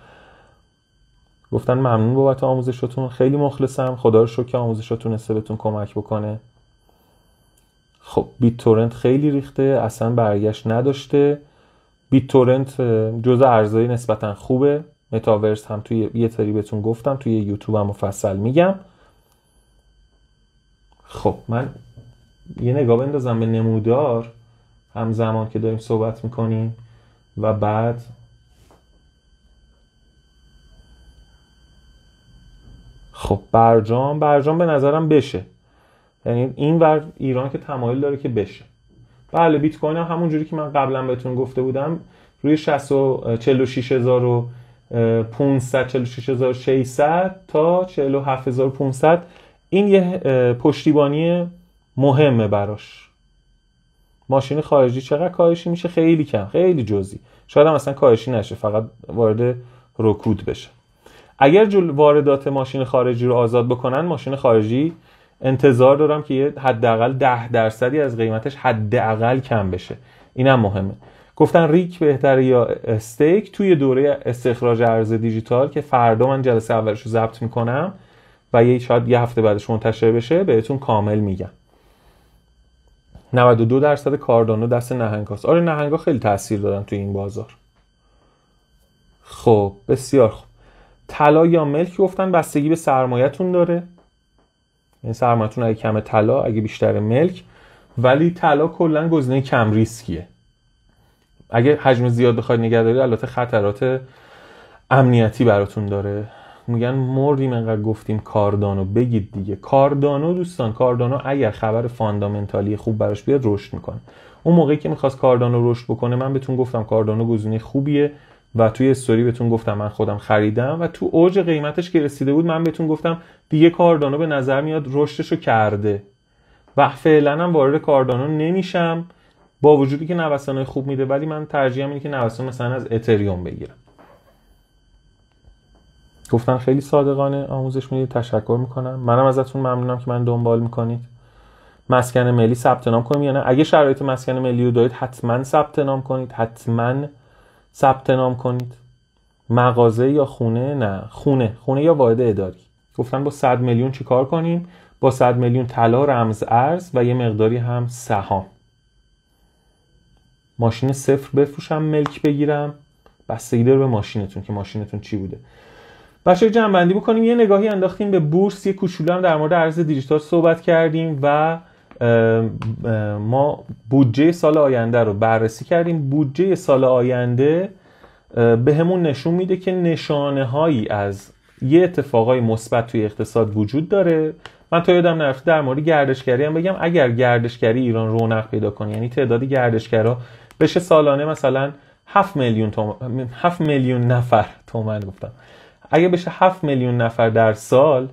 گفتن ممنون بابت آموزشاتون خیلی مخلصم خدا رو شکر که تونسته بهتون کمک بکنه خب بیت تورنت خیلی ریخته اصلا برگشت نداشته بیت تورنت جزء ارزهای نسبتا خوبه متاورس هم توی یه تری بهتون گفتم توی یوتیوب هم مفصل میگم خب من یه نگاه بندازم به نمودار همزمان که داریم صحبت میکنیم و بعد خب برجام برجام به نظرم بشه یعنی این ور ایران که تمایل داره که بشه بله بیت کوین هم همون جوری که من قبلا بهتون گفته بودم روی 60 و هزار و 546600 تا 47500 این یه پشتیبانی مهمه براش ماشین خارجی چقدر کاهشی میشه خیلی کم خیلی جزی شاید هم اصلا کاهشی نشه فقط وارد رکود بشه اگر جل واردات ماشین خارجی رو آزاد بکنن ماشین خارجی انتظار دارم که حداقل ده درصدی از قیمتش حداقل کم بشه اینم مهمه گفتن ریک بهتره یا استیک توی دوره استخراج ارز دیجیتال که فردا من جلسه اولش رو ضبط میکنم و یه شاید یه هفته بعدش منتشر بشه بهتون کامل میگم 92 درصد کاردانو دست نهنگاست آره نهنگا خیلی تاثیر دادن توی این بازار خب بسیار خوب طلا یا ملک گفتن بستگی به سرمایتون داره این یعنی سرمایتون اگه کم طلا اگه بیشتر ملک ولی طلا کلا گزینه کم ریسکیه اگه حجم زیاد بخواید نگهداری البته خطرات امنیتی براتون داره میگن مردیم انقدر گفتیم کاردانو بگید دیگه کاردانو دوستان کاردانو اگر خبر فاندامنتالی خوب براش بیاد رشد میکنه اون موقعی که میخواست کاردانو رشد بکنه من بهتون گفتم کاردانو گزینه خوبیه و توی استوری بهتون گفتم من خودم خریدم و تو اوج قیمتش که رسیده بود من بهتون گفتم دیگه کاردانو به نظر میاد رو کرده و فعلا هم وارد کاردانو نمیشم با وجودی که نوسانای خوب میده ولی من ترجیح اینه که نوسان مثلا از اتریوم بگیرم گفتن خیلی صادقانه آموزش میدید تشکر میکنم منم ازتون ممنونم که من دنبال میکنید مسکن ملی ثبت نام کنید یا نه اگه شرایط مسکن ملی رو دارید حتما ثبت نام کنید حتما ثبت نام کنید مغازه یا خونه نه خونه خونه یا واحد اداری گفتن با 100 میلیون چیکار کنیم با 100 میلیون طلا رمز ارز و یه مقداری هم سهام ماشین صفر بفروشم ملک بگیرم بستگی داره به ماشینتون که ماشینتون چی بوده بچه جنبندی بکنیم یه نگاهی انداختیم به بورس یه کوچولو هم در مورد ارز دیجیتال صحبت کردیم و ما بودجه سال آینده رو بررسی کردیم بودجه سال آینده به همون نشون میده که نشانه هایی از یه اتفاقای مثبت توی اقتصاد وجود داره من تا یادم نرفته در مورد گردشگری هم بگم اگر گردشگری ایران رونق پیدا کنه یعنی تعداد گردشگرا بشه سالانه مثلا 7 میلیون تومن 7 میلیون نفر تومن گفتم اگه بشه 7 میلیون نفر در سال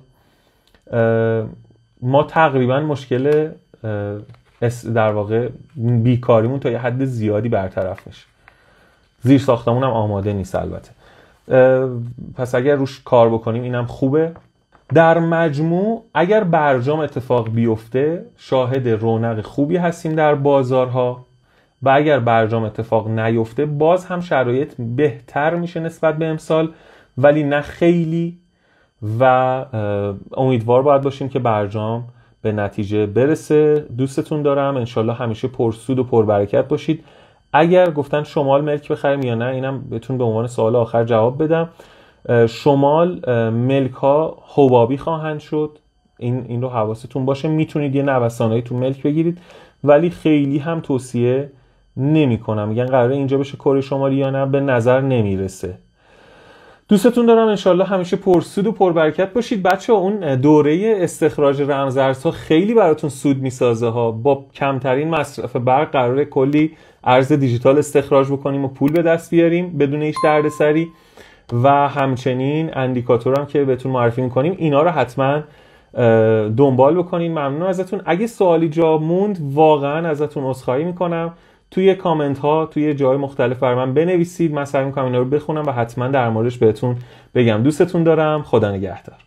ما تقریبا مشکل در واقع بیکاریمون تا یه حد زیادی برطرف میشه زیر ساختمون هم آماده نیست البته پس اگر روش کار بکنیم اینم خوبه در مجموع اگر برجام اتفاق بیفته شاهد رونق خوبی هستیم در بازارها و اگر برجام اتفاق نیفته باز هم شرایط بهتر میشه نسبت به امسال ولی نه خیلی و امیدوار باید باشیم که برجام به نتیجه برسه دوستتون دارم انشالله همیشه پرسود و پربرکت باشید اگر گفتن شمال ملک بخریم یا نه اینم بهتون به عنوان سوال آخر جواب بدم شمال ملک ها حبابی خواهند شد این, این رو حواستون باشه میتونید یه نوستان تو ملک بگیرید ولی خیلی هم توصیه نمیکنم میگن قراره اینجا بشه کره شمالی یا نه به نظر نمیرسه دوستتون دارم انشالله همیشه پرسود و پربرکت باشید بچه ها اون دوره استخراج رمزارزها خیلی براتون سود میسازه ها با کمترین مصرف برق قرار کلی ارز دیجیتال استخراج بکنیم و پول به دست بیاریم بدون هیچ دردسری و همچنین اندیکاتور هم که بهتون معرفی میکنیم اینا رو حتما دنبال بکنین ممنون ازتون اگه سوالی جا موند واقعا ازتون عذرخواهی میکنم توی کامنت ها توی جای مختلف برای من بنویسید من سعی میکنم اینا رو بخونم و حتما در موردش بهتون بگم دوستتون دارم خدا نگهدار